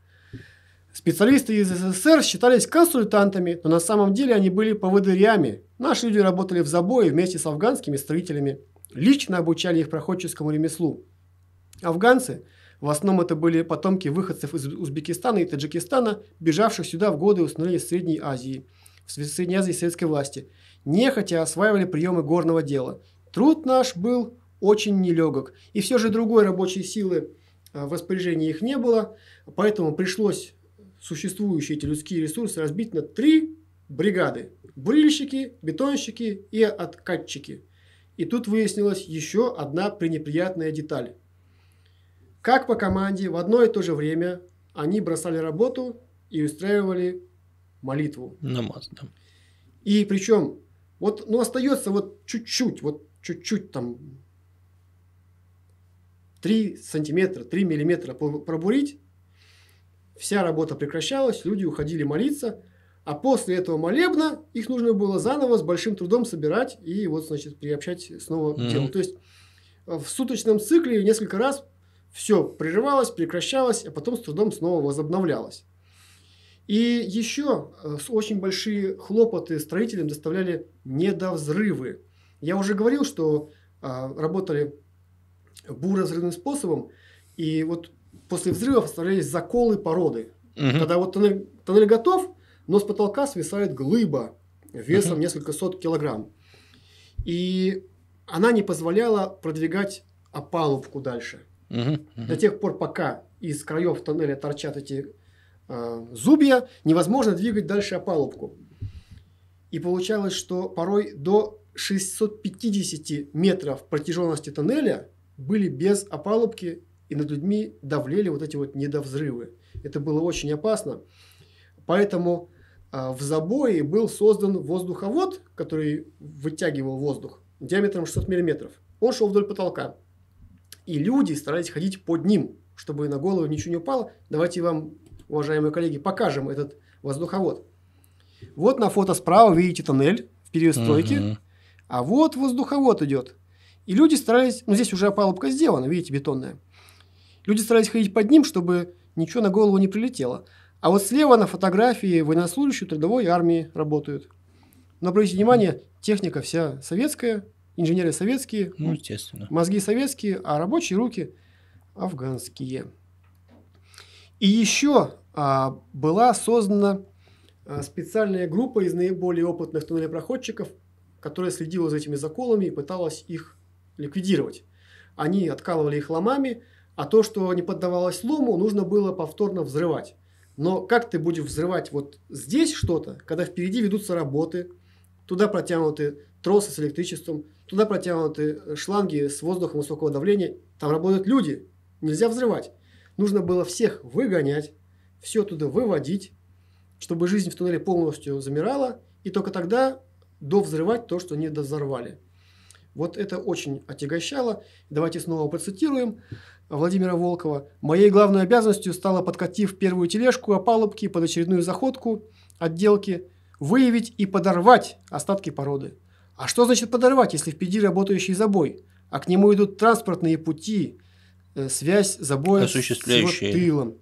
Специалисты из СССР считались консультантами, но на самом деле они были поводырями. Наши люди работали в забое вместе с афганскими строителями, лично обучали их проходческому ремеслу. Афганцы, в основном это были потомки выходцев из Узбекистана и Таджикистана, бежавших сюда в годы установления Средней Азии, в Средней Азии советской власти, нехотя осваивали приемы горного дела, Труд наш был очень нелегок, и все же другой рабочей силы а, в распоряжении их не было, поэтому пришлось существующие эти людские ресурсы разбить на три бригады – бурильщики, бетонщики и откатчики. И тут выяснилась еще одна пренеприятная деталь. Как по команде в одно и то же время они бросали работу и устраивали молитву. Намаз, да. И причем, вот, ну, остается вот чуть-чуть, вот чуть-чуть там 3 сантиметра, 3 миллиметра пробурить, вся работа прекращалась, люди уходили молиться, а после этого молебна их нужно было заново с большим трудом собирать и вот, значит, приобщать снова mm-hmm. То есть э, в суточном цикле несколько раз все прерывалось, прекращалось, а потом с трудом снова возобновлялось. И еще э, очень большие хлопоты строителям доставляли недовзрывы. Я уже говорил, что а, работали буроразрывным способом, и вот после взрывов оставлялись заколы породы. Угу. Когда вот тоннель, тоннель готов, но с потолка свисает глыба весом угу. несколько сот килограмм. И она не позволяла продвигать опалубку дальше. Угу, угу. До тех пор, пока из краев тоннеля торчат эти э, зубья, невозможно двигать дальше опалубку. И получалось, что порой до 650 метров протяженности тоннеля были без опалубки, и над людьми давлели вот эти вот недовзрывы. Это было очень опасно. Поэтому а, в забое был создан воздуховод, который вытягивал воздух диаметром 600 миллиметров. Он шел вдоль потолка. И люди старались ходить под ним, чтобы на голову ничего не упало. Давайте вам, уважаемые коллеги, покажем этот воздуховод. Вот на фото справа видите тоннель в перестройке. Угу а вот воздуховод идет. И люди старались, ну здесь уже опалубка сделана, видите, бетонная. Люди старались ходить под ним, чтобы ничего на голову не прилетело. А вот слева на фотографии военнослужащие трудовой армии работают. Но обратите внимание, техника вся советская, инженеры советские, ну, естественно. мозги советские, а рабочие руки афганские. И еще а, была создана а, специальная группа из наиболее опытных туннелепроходчиков – которая следила за этими заколами и пыталась их ликвидировать. Они откалывали их ломами, а то, что не поддавалось лому, нужно было повторно взрывать. Но как ты будешь взрывать вот здесь что-то, когда впереди ведутся работы, туда протянуты тросы с электричеством, туда протянуты шланги с воздухом высокого давления, там работают люди, нельзя взрывать. Нужно было всех выгонять, все туда выводить, чтобы жизнь в туннеле полностью замирала, и только тогда довзрывать то, что не дозорвали. Вот это очень отягощало. Давайте снова процитируем Владимира Волкова. «Моей главной обязанностью стало, подкатив первую тележку опалубки под очередную заходку отделки, выявить и подорвать остатки породы. А что значит подорвать, если впереди работающий забой? А к нему идут транспортные пути, э, связь забоя с его тылом.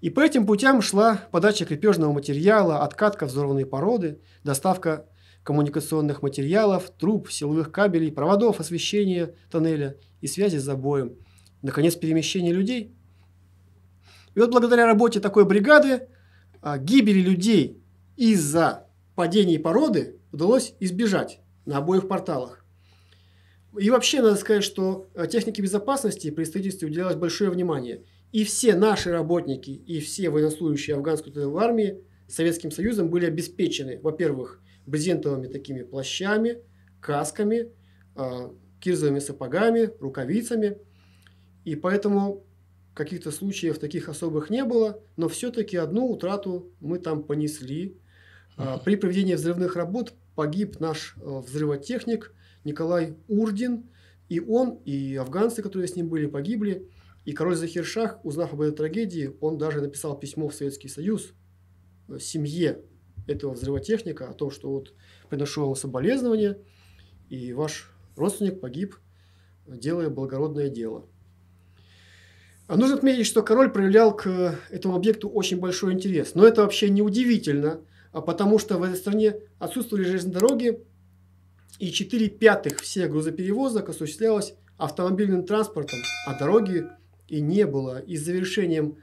И по этим путям шла подача крепежного материала, откатка взорванной породы, доставка коммуникационных материалов, труб, силовых кабелей, проводов, освещения тоннеля и связи с забоем. Наконец, перемещение людей. И вот благодаря работе такой бригады а, гибели людей из-за падений породы удалось избежать на обоих порталах. И вообще, надо сказать, что а, технике безопасности при строительстве уделялось большое внимание. И все наши работники, и все военнослужащие афганской армии Советским Союзом были обеспечены, во-первых, брезентовыми такими плащами, касками, а, кирзовыми сапогами, рукавицами. И поэтому каких-то случаев таких особых не было, но все-таки одну утрату мы там понесли. А, при проведении взрывных работ погиб наш э, взрывотехник Николай Урдин, и он, и афганцы, которые с ним были, погибли. И король Захиршах, узнав об этой трагедии, он даже написал письмо в Советский Союз э, семье этого взрывотехника, о том, что вот приношу вам соболезнования, и ваш родственник погиб, делая благородное дело. А нужно отметить, что король проявлял к э, этому объекту очень большой интерес. Но это вообще не удивительно, а потому что в этой стране отсутствовали железные дороги, и 4 пятых всех грузоперевозок осуществлялось автомобильным транспортом, а дороги и не было. И с завершением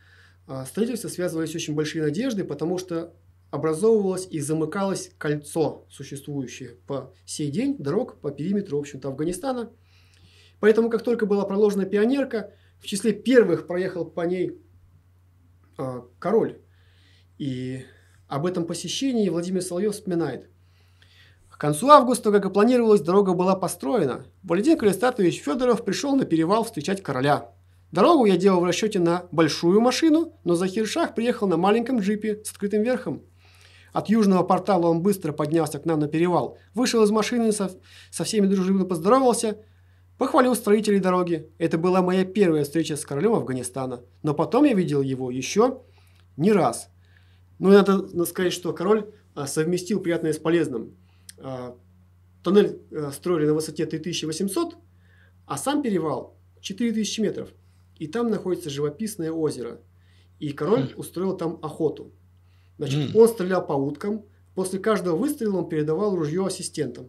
а, строительства связывались очень большие надежды, потому что образовывалось и замыкалось кольцо, существующее по сей день дорог по периметру, в общем-то, Афганистана. Поэтому, как только была проложена пионерка, в числе первых проехал по ней э, король. И об этом посещении Владимир Соловьев вспоминает. К концу августа, как и планировалось, дорога была построена. Валентин Калистатович Федоров пришел на перевал встречать короля. Дорогу я делал в расчете на большую машину, но за Хиршах приехал на маленьком джипе с открытым верхом. От южного портала он быстро поднялся к нам на перевал, вышел из машины, со, со всеми дружелюбно поздоровался, похвалил строителей дороги. Это была моя первая встреча с королем Афганистана, но потом я видел его еще не раз. Ну, надо, сказать, что король а, совместил приятное с полезным. А, тоннель а, строили на высоте 3800, а сам перевал 4000 метров. И там находится живописное озеро. И король хм. устроил там охоту. Значит, mm. он стрелял по уткам. После каждого выстрела он передавал ружье ассистентам.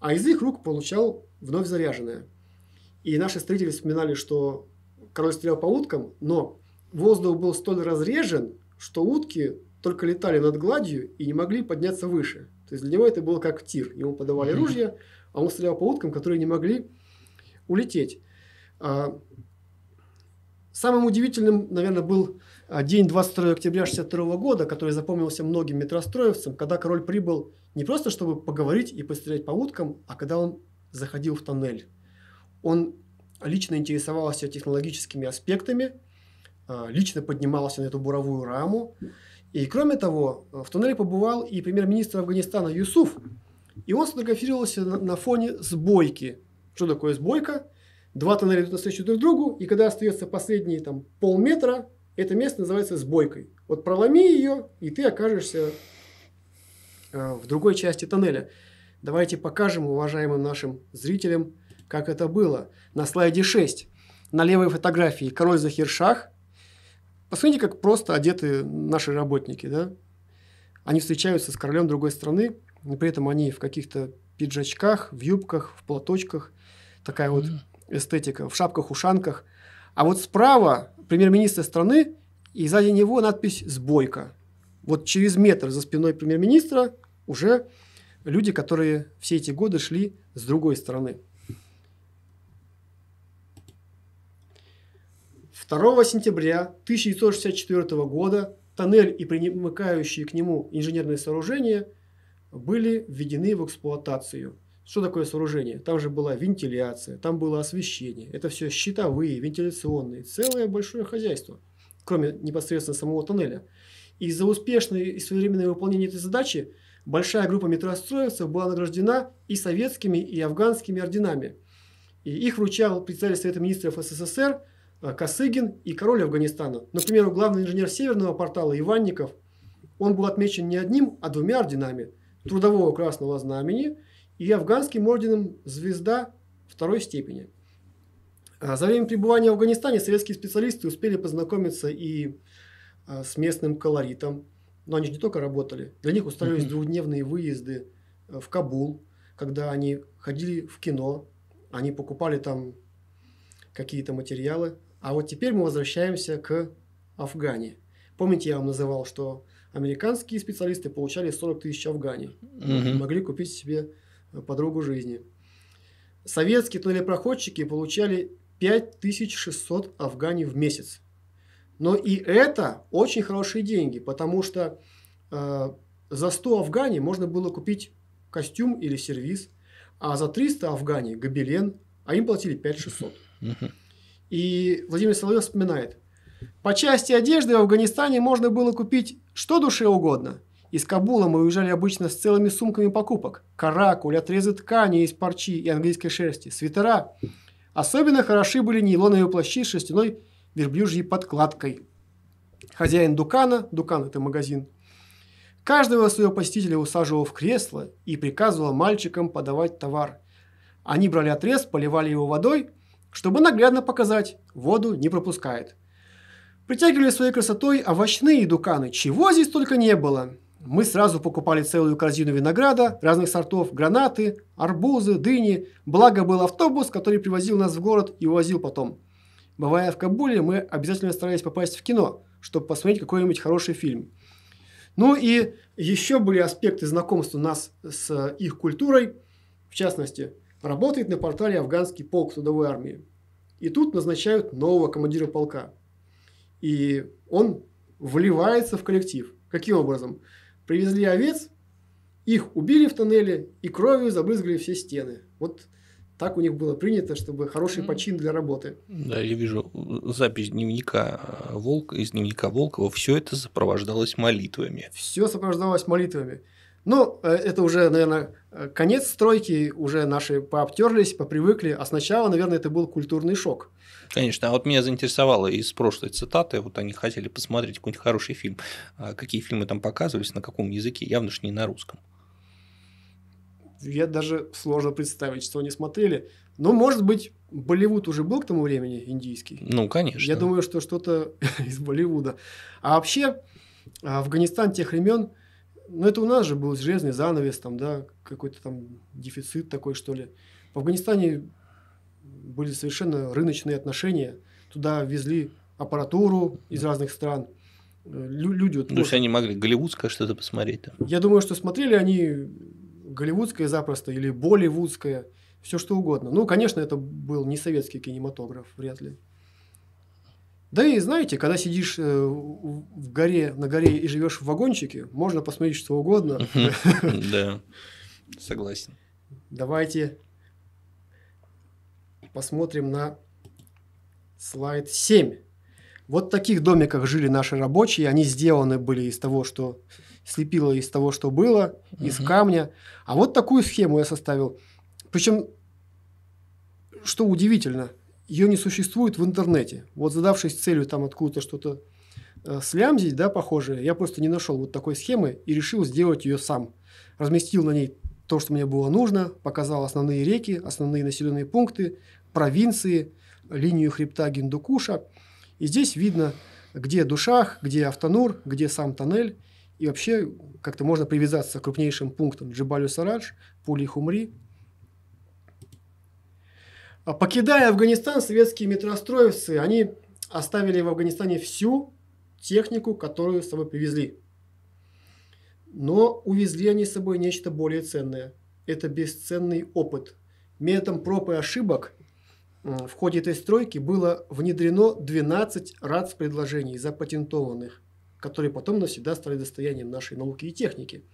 А из их рук получал вновь заряженное. И наши строители вспоминали, что король стрелял по уткам, но воздух был столь разрежен, что утки только летали над гладью и не могли подняться выше. То есть для него это было как тир. Ему подавали mm-hmm. ружья, а он стрелял по уткам, которые не могли улететь. А, самым удивительным, наверное, был день 22 октября 1962 года, который запомнился многим метростроевцам, когда король прибыл не просто, чтобы поговорить и пострелять по уткам, а когда он заходил в тоннель. Он лично интересовался технологическими аспектами, а, лично поднимался на эту буровую раму. И кроме того, в туннеле побывал и премьер-министр Афганистана Юсуф. И он сфотографировался на фоне сбойки. Что такое сбойка? Два тоннеля идут навстречу друг другу, и когда остается последние там, полметра, это место называется сбойкой. Вот проломи ее, и ты окажешься э, в другой части тоннеля. Давайте покажем уважаемым нашим зрителям, как это было. На слайде 6 на левой фотографии король Захиршах. Посмотрите, как просто одеты наши работники. Да? Они встречаются с королем другой страны, но при этом они в каких-то пиджачках, в юбках, в платочках. Такая вот эстетика, в шапках-ушанках. А вот справа премьер-министра страны, и сзади него надпись «Сбойка». Вот через метр за спиной премьер-министра уже люди, которые все эти годы шли с другой стороны. 2 сентября 1964 года тоннель и примыкающие к нему инженерные сооружения были введены в эксплуатацию – что такое сооружение? Там же была вентиляция, там было освещение. Это все щитовые, вентиляционные. Целое большое хозяйство, кроме непосредственно самого тоннеля. И за успешное и своевременное выполнение этой задачи большая группа метростроевцев была награждена и советскими, и афганскими орденами. И их вручал председатель Совета министров СССР а, Косыгин и король Афганистана. Например, главный инженер Северного портала Иванников, он был отмечен не одним, а двумя орденами. Трудового Красного Знамени – и афганским орденом «Звезда» второй степени. А за время пребывания в Афганистане советские специалисты успели познакомиться и а, с местным колоритом, но они же не только работали. Для них устраивались mm-hmm. двухдневные выезды э, в Кабул, когда они ходили в кино, они покупали там какие-то материалы. А вот теперь мы возвращаемся к Афгане. Помните, я вам называл, что американские специалисты получали 40 тысяч афгане. Mm-hmm. Могли купить себе подругу жизни. Советские туннелепроходчики получали 5600 афганей в месяц. Но и это очень хорошие деньги, потому что э, за 100 афганей можно было купить костюм или сервис, а за 300 афганей гобелен, а им платили 5600. И Владимир Соловьев вспоминает, по части одежды в Афганистане можно было купить что душе угодно – из Кабула мы уезжали обычно с целыми сумками покупок. Каракуль, отрезы ткани из парчи и английской шерсти, свитера. Особенно хороши были нейлоновые плащи с шерстяной верблюжьей подкладкой. Хозяин Дукана, Дукан – это магазин, каждого своего посетителя усаживал в кресло и приказывал мальчикам подавать товар. Они брали отрез, поливали его водой, чтобы наглядно показать – воду не пропускает. Притягивали своей красотой овощные дуканы, чего здесь только не было – мы сразу покупали целую корзину винограда, разных сортов, гранаты, арбузы, дыни. Благо был автобус, который привозил нас в город и увозил потом. Бывая в Кабуле, мы обязательно старались попасть в кино, чтобы посмотреть какой-нибудь хороший фильм. Ну и еще были аспекты знакомства нас с э, их культурой. В частности, работает на портале афганский полк трудовой армии. И тут назначают нового командира полка. И он вливается в коллектив. Каким образом? Привезли овец, их убили в тоннеле и кровью забрызгали все стены. Вот так у них было принято, чтобы хороший почин для работы. Да, я вижу запись дневника Волка, из дневника Волкова. Все это сопровождалось молитвами. Все сопровождалось молитвами. Ну, э, это уже, наверное, э, конец стройки, уже наши пообтерлись, попривыкли, а сначала, наверное, это был культурный шок. Конечно, а вот меня заинтересовало из прошлой цитаты, вот они хотели посмотреть какой-нибудь хороший фильм. А какие фильмы там показывались, на каком языке, явно же не на русском. Я даже сложно представить, что они смотрели. Ну, может быть, Болливуд уже был к тому времени индийский. Ну, конечно. Я думаю, что что-то из Болливуда. А вообще, э, Афганистан тех времен – ну, это у нас же был железный занавес, там, да, какой-то там дефицит такой, что ли. В Афганистане были совершенно рыночные отношения. Туда везли аппаратуру из разных стран. Лю люди вот, То есть они могли голливудское что-то посмотреть там? Я думаю, что смотрели они голливудское запросто или болливудское, все что угодно. Ну, конечно, это был не советский кинематограф, вряд ли. Да и знаете, когда сидишь э, в горе, на горе и живешь в вагончике, можно посмотреть что угодно. Да, согласен. Давайте посмотрим на слайд 7. Вот в таких домиках жили наши рабочие. Они сделаны были из того, что слепило из того, что было, из камня. А вот такую схему я составил. Причем, что удивительно – ее не существует в интернете. Вот задавшись целью там откуда-то что-то э, слямзить, да, похожее, я просто не нашел вот такой схемы и решил сделать ее сам. Разместил на ней то, что мне было нужно, показал основные реки, основные населенные пункты, провинции, линию хребта Гиндукуша. И здесь видно, где Душах, где Автонур, где сам тоннель. И вообще как-то можно привязаться к крупнейшим пунктам Джибалю Сарадж, Пули Хумри, а, покидая Афганистан, советские метростроевцы, они оставили в Афганистане всю технику, которую с собой привезли. Но увезли они с собой нечто более ценное. Это бесценный опыт. Методом проб и ошибок в ходе этой стройки было внедрено 12 РАЦ-предложений, запатентованных, которые потом навсегда стали достоянием нашей науки и техники.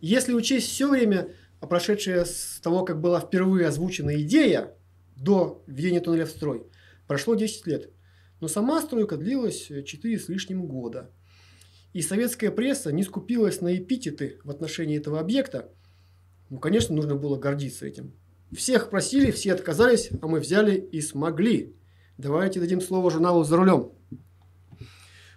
Если учесть все время, а прошедшее с того, как была впервые озвучена идея, до введения туннеля в строй прошло 10 лет. Но сама стройка длилась 4 с лишним года. И советская пресса не скупилась на эпитеты в отношении этого объекта. Ну, конечно, нужно было гордиться этим. Всех просили, все отказались, а мы взяли и смогли. Давайте дадим слово журналу «За рулем».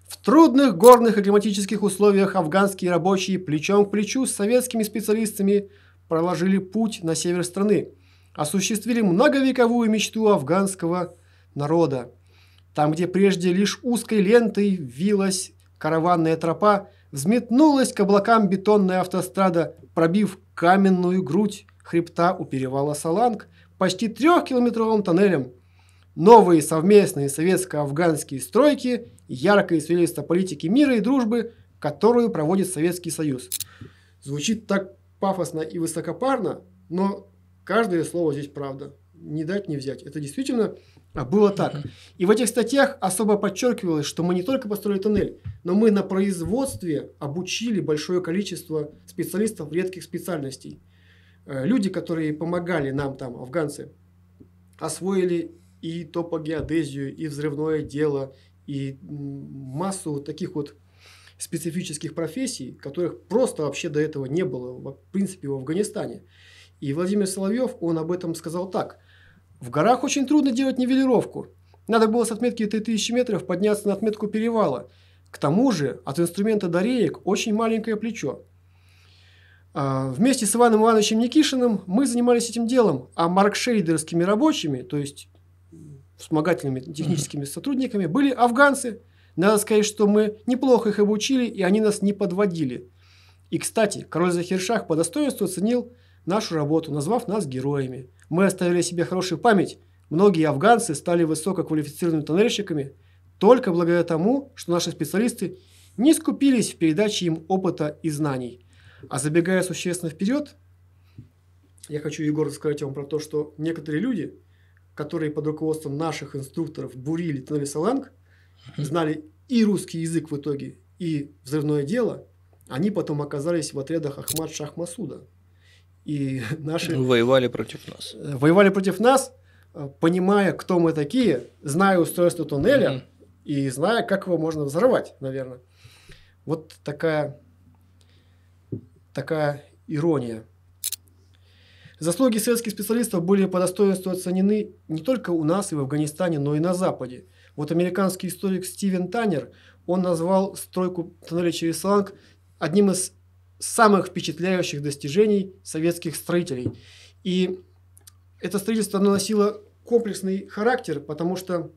В трудных горных и климатических условиях афганские рабочие плечом к плечу с советскими специалистами проложили путь на север страны – осуществили многовековую мечту афганского народа. Там, где прежде лишь узкой лентой вилась караванная тропа, взметнулась к облакам бетонная автострада, пробив каменную грудь хребта у перевала Саланг почти трехкилометровым тоннелем. Новые совместные советско-афганские стройки яркое свидетельство политики мира и дружбы, которую проводит Советский Союз. Звучит так пафосно и высокопарно, но Каждое слово здесь правда. Не дать, не взять. Это действительно а, было так. И в этих статьях особо подчеркивалось, что мы не только построили туннель, но мы на производстве обучили большое количество специалистов редких специальностей. Э, люди, которые помогали нам там, афганцы, освоили и топогеодезию, и взрывное дело, и массу таких вот специфических профессий, которых просто вообще до этого не было, в принципе, в Афганистане. И Владимир Соловьев, он об этом сказал так. В горах очень трудно делать нивелировку. Надо было с отметки 3000 метров подняться на отметку перевала. К тому же от инструмента до реек очень маленькое плечо. А, вместе с Иваном Ивановичем Никишиным мы занимались этим делом, а маркшейдерскими рабочими, то есть вспомогательными техническими сотрудниками, были афганцы. Надо сказать, что мы неплохо их обучили, и они нас не подводили. И, кстати, король Захиршах по достоинству оценил нашу работу, назвав нас героями. Мы оставили себе хорошую память. Многие афганцы стали высококвалифицированными тоннельщиками только благодаря тому, что наши специалисты не скупились в передаче им опыта и знаний. А забегая существенно вперед, я хочу, Егор, рассказать вам про то, что некоторые люди, которые под руководством наших инструкторов бурили тоннели Саланг, знали и русский язык в итоге, и взрывное дело, они потом оказались в отрядах Ахмад Шахмасуда – и наши... Воевали против нас. Э, воевали против нас, э, понимая, кто мы такие, зная устройство туннеля mm-hmm. и зная, как его можно взорвать, наверное. Вот такая, такая ирония. Заслуги советских специалистов были по достоинству оценены не только у нас и в Афганистане, но и на Западе. Вот американский историк Стивен Таннер, он назвал стройку туннеля через Саланг одним из самых впечатляющих достижений советских строителей. И это строительство наносило комплексный характер, потому что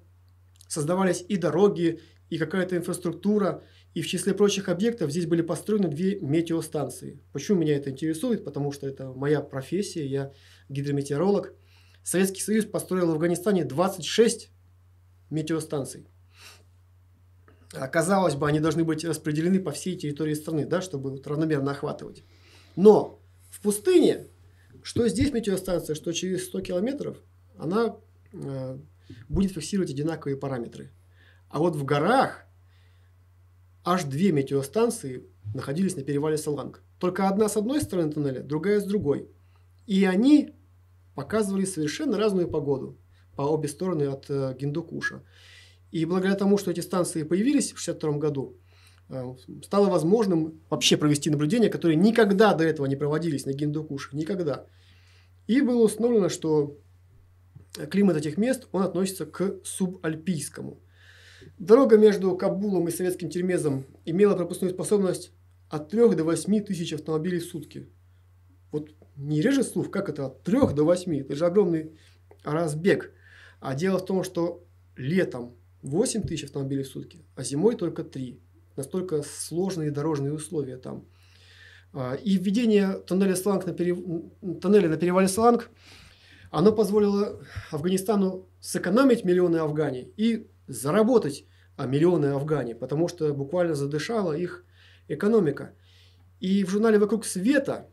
создавались и дороги, и какая-то инфраструктура, и в числе прочих объектов здесь были построены две метеостанции. Почему меня это интересует? Потому что это моя профессия, я гидрометеоролог. Советский Союз построил в Афганистане 26 метеостанций. А казалось бы, они должны быть распределены по всей территории страны, да, чтобы вот равномерно охватывать. Но в пустыне, что здесь метеостанция, что через 100 километров, она э, будет фиксировать одинаковые параметры. А вот в горах аж две метеостанции находились на перевале Саланг. Только одна с одной стороны туннеля, другая с другой. И они показывали совершенно разную погоду по обе стороны от э, Гиндукуша. И благодаря тому, что эти станции появились в 1962 году, э, стало возможным вообще провести наблюдения, которые никогда до этого не проводились на Гиндукуше, никогда. И было установлено, что климат этих мест, он относится к субальпийскому. Дорога между Кабулом и советским Термезом имела пропускную способность от 3 до 8 тысяч автомобилей в сутки. Вот не реже слов, как это от 3 до 8? Это же огромный разбег. А дело в том, что летом 8 тысяч автомобилей в сутки, а зимой только 3. Настолько сложные дорожные условия там. А, и введение тоннеля, сланг на перев... тоннеля на перевале Сланг, оно позволило Афганистану сэкономить миллионы афганей и заработать а, миллионы афганей, потому что буквально задышала их экономика. И в журнале «Вокруг света»,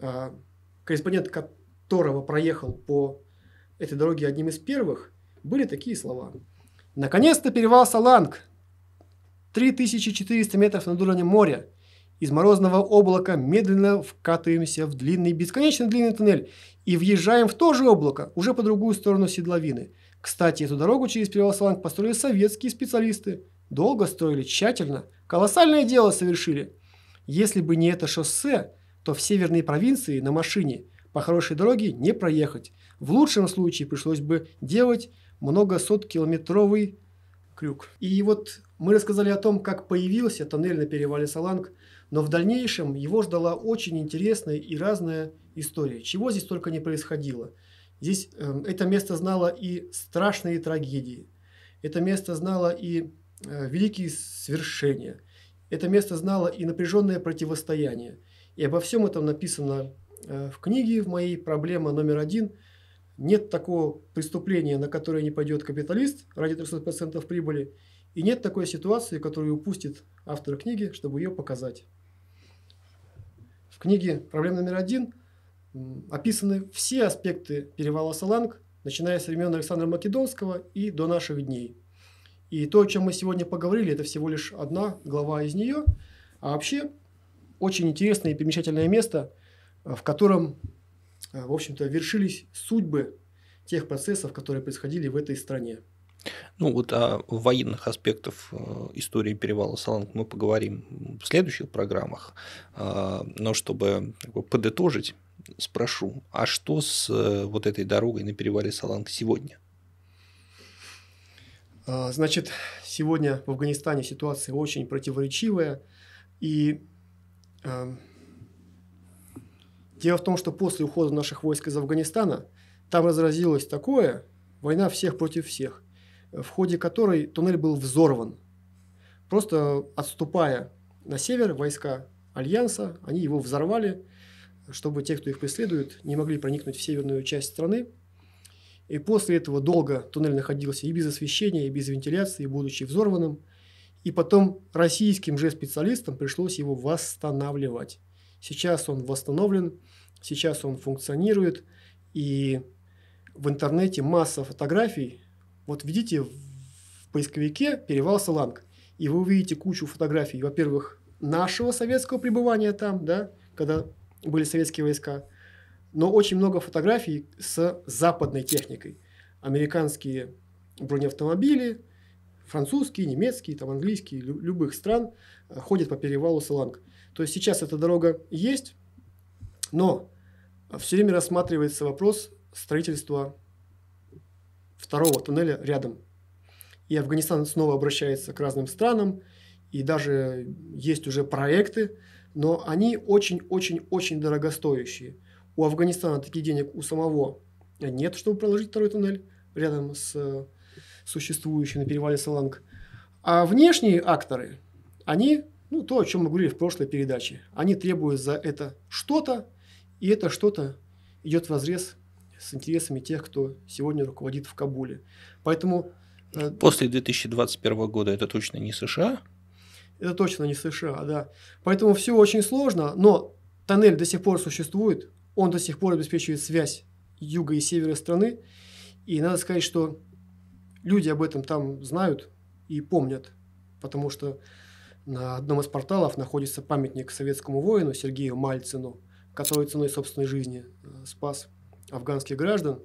а, корреспондент которого проехал по этой дороге одним из первых, были такие слова – Наконец-то перевал Саланг. 3400 метров над уровнем моря. Из морозного облака медленно вкатываемся в длинный, бесконечно длинный туннель и въезжаем в то же облако, уже по другую сторону седловины. Кстати, эту дорогу через перевал Саланг построили советские специалисты. Долго строили, тщательно. Колоссальное дело совершили. Если бы не это шоссе, то в северные провинции на машине по хорошей дороге не проехать. В лучшем случае пришлось бы делать многосоткилометровый крюк. И вот мы рассказали о том, как появился тоннель на перевале Саланг, но в дальнейшем его ждала очень интересная и разная история. Чего здесь только не происходило. Здесь э, это место знало и страшные трагедии. Это место знало и э, великие свершения. Это место знало и напряженное противостояние. И обо всем этом написано э, в книге в моей «Проблема номер один», нет такого преступления, на которое не пойдет капиталист ради 300% прибыли, и нет такой ситуации, которую упустит автор книги, чтобы ее показать. В книге «Проблема номер один» описаны все аспекты перевала Саланг, начиная с времен Александра Македонского и до наших дней. И то, о чем мы сегодня поговорили, это всего лишь одна глава из нее. А вообще, очень интересное и примечательное место, э, в котором а, в общем-то, вершились судьбы тех процессов, которые происходили в этой стране. Ну вот о а, военных аспектах э, истории перевала Саланг мы поговорим в следующих программах, а, но чтобы подытожить, спрошу, а что с э, вот этой дорогой на перевале Саланг сегодня? Значит, сегодня в Афганистане ситуация очень противоречивая, и Дело в том, что после ухода наших войск из Афганистана там разразилось такое, война всех против всех, в ходе которой туннель был взорван. Просто отступая на север, войска Альянса, они его взорвали, чтобы те, кто их преследует, не могли проникнуть в северную часть страны. И после этого долго туннель находился и без освещения, и без вентиляции, и будучи взорванным. И потом российским же специалистам пришлось его восстанавливать. Сейчас он восстановлен, сейчас он функционирует, и в интернете масса фотографий. Вот видите в поисковике «Перевал Саланг», и вы увидите кучу фотографий, во-первых, нашего советского пребывания там, да, когда были советские войска, но очень много фотографий с западной техникой. Американские бронеавтомобили, французские, немецкие, там английские, лю- любых стран э, ходят по перевалу Саланг. То есть сейчас эта дорога есть, но все время рассматривается вопрос строительства второго туннеля рядом. И Афганистан снова обращается к разным странам, и даже есть уже проекты, но они очень-очень-очень дорогостоящие. У Афганистана таких денег у самого нет, чтобы проложить второй туннель рядом с существующим на перевале Саланг. А внешние акторы, они ну, то, о чем мы говорили в прошлой передаче. Они требуют за это что-то, и это что-то идет в разрез с интересами тех, кто сегодня руководит в Кабуле. Поэтому... Э, После 2021 года это точно не США? Это точно не США, да. Поэтому все очень сложно, но тоннель до сих пор существует, он до сих пор обеспечивает связь юга и севера страны. И надо сказать, что люди об этом там знают и помнят, потому что на одном из порталов находится памятник советскому воину Сергею Мальцину, который ценой собственной жизни э, спас афганских граждан.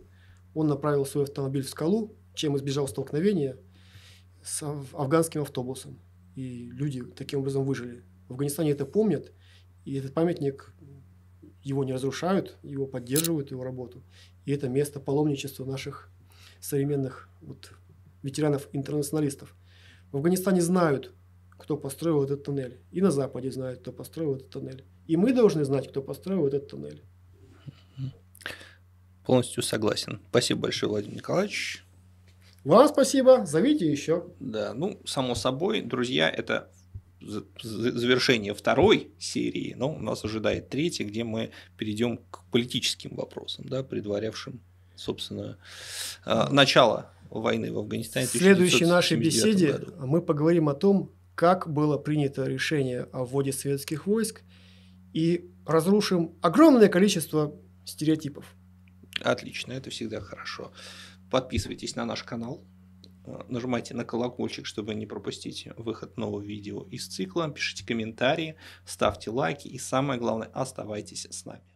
Он направил свой автомобиль в скалу, чем избежал столкновения с афганским автобусом. И люди таким образом выжили. В Афганистане это помнят, и этот памятник его не разрушают, его поддерживают, его работу. И это место паломничества наших современных вот, ветеранов-интернационалистов. В Афганистане знают кто построил этот тоннель. И на Западе знают, кто построил этот тоннель. И мы должны знать, кто построил этот тоннель. Полностью согласен. Спасибо большое, Владимир Николаевич. Вам спасибо. Зовите еще. Да, ну, само собой, друзья, это завершение второй серии, но у нас ожидает третья, где мы перейдем к политическим вопросам, да, предварявшим, собственно, а, начало войны в Афганистане. В следующей нашей беседе году. мы поговорим о том, как было принято решение о вводе советских войск и разрушим огромное количество стереотипов. Отлично, это всегда хорошо. Подписывайтесь на наш канал, э, нажимайте на колокольчик, чтобы не пропустить выход нового видео из цикла, пишите комментарии, ставьте лайки и самое главное, оставайтесь с нами.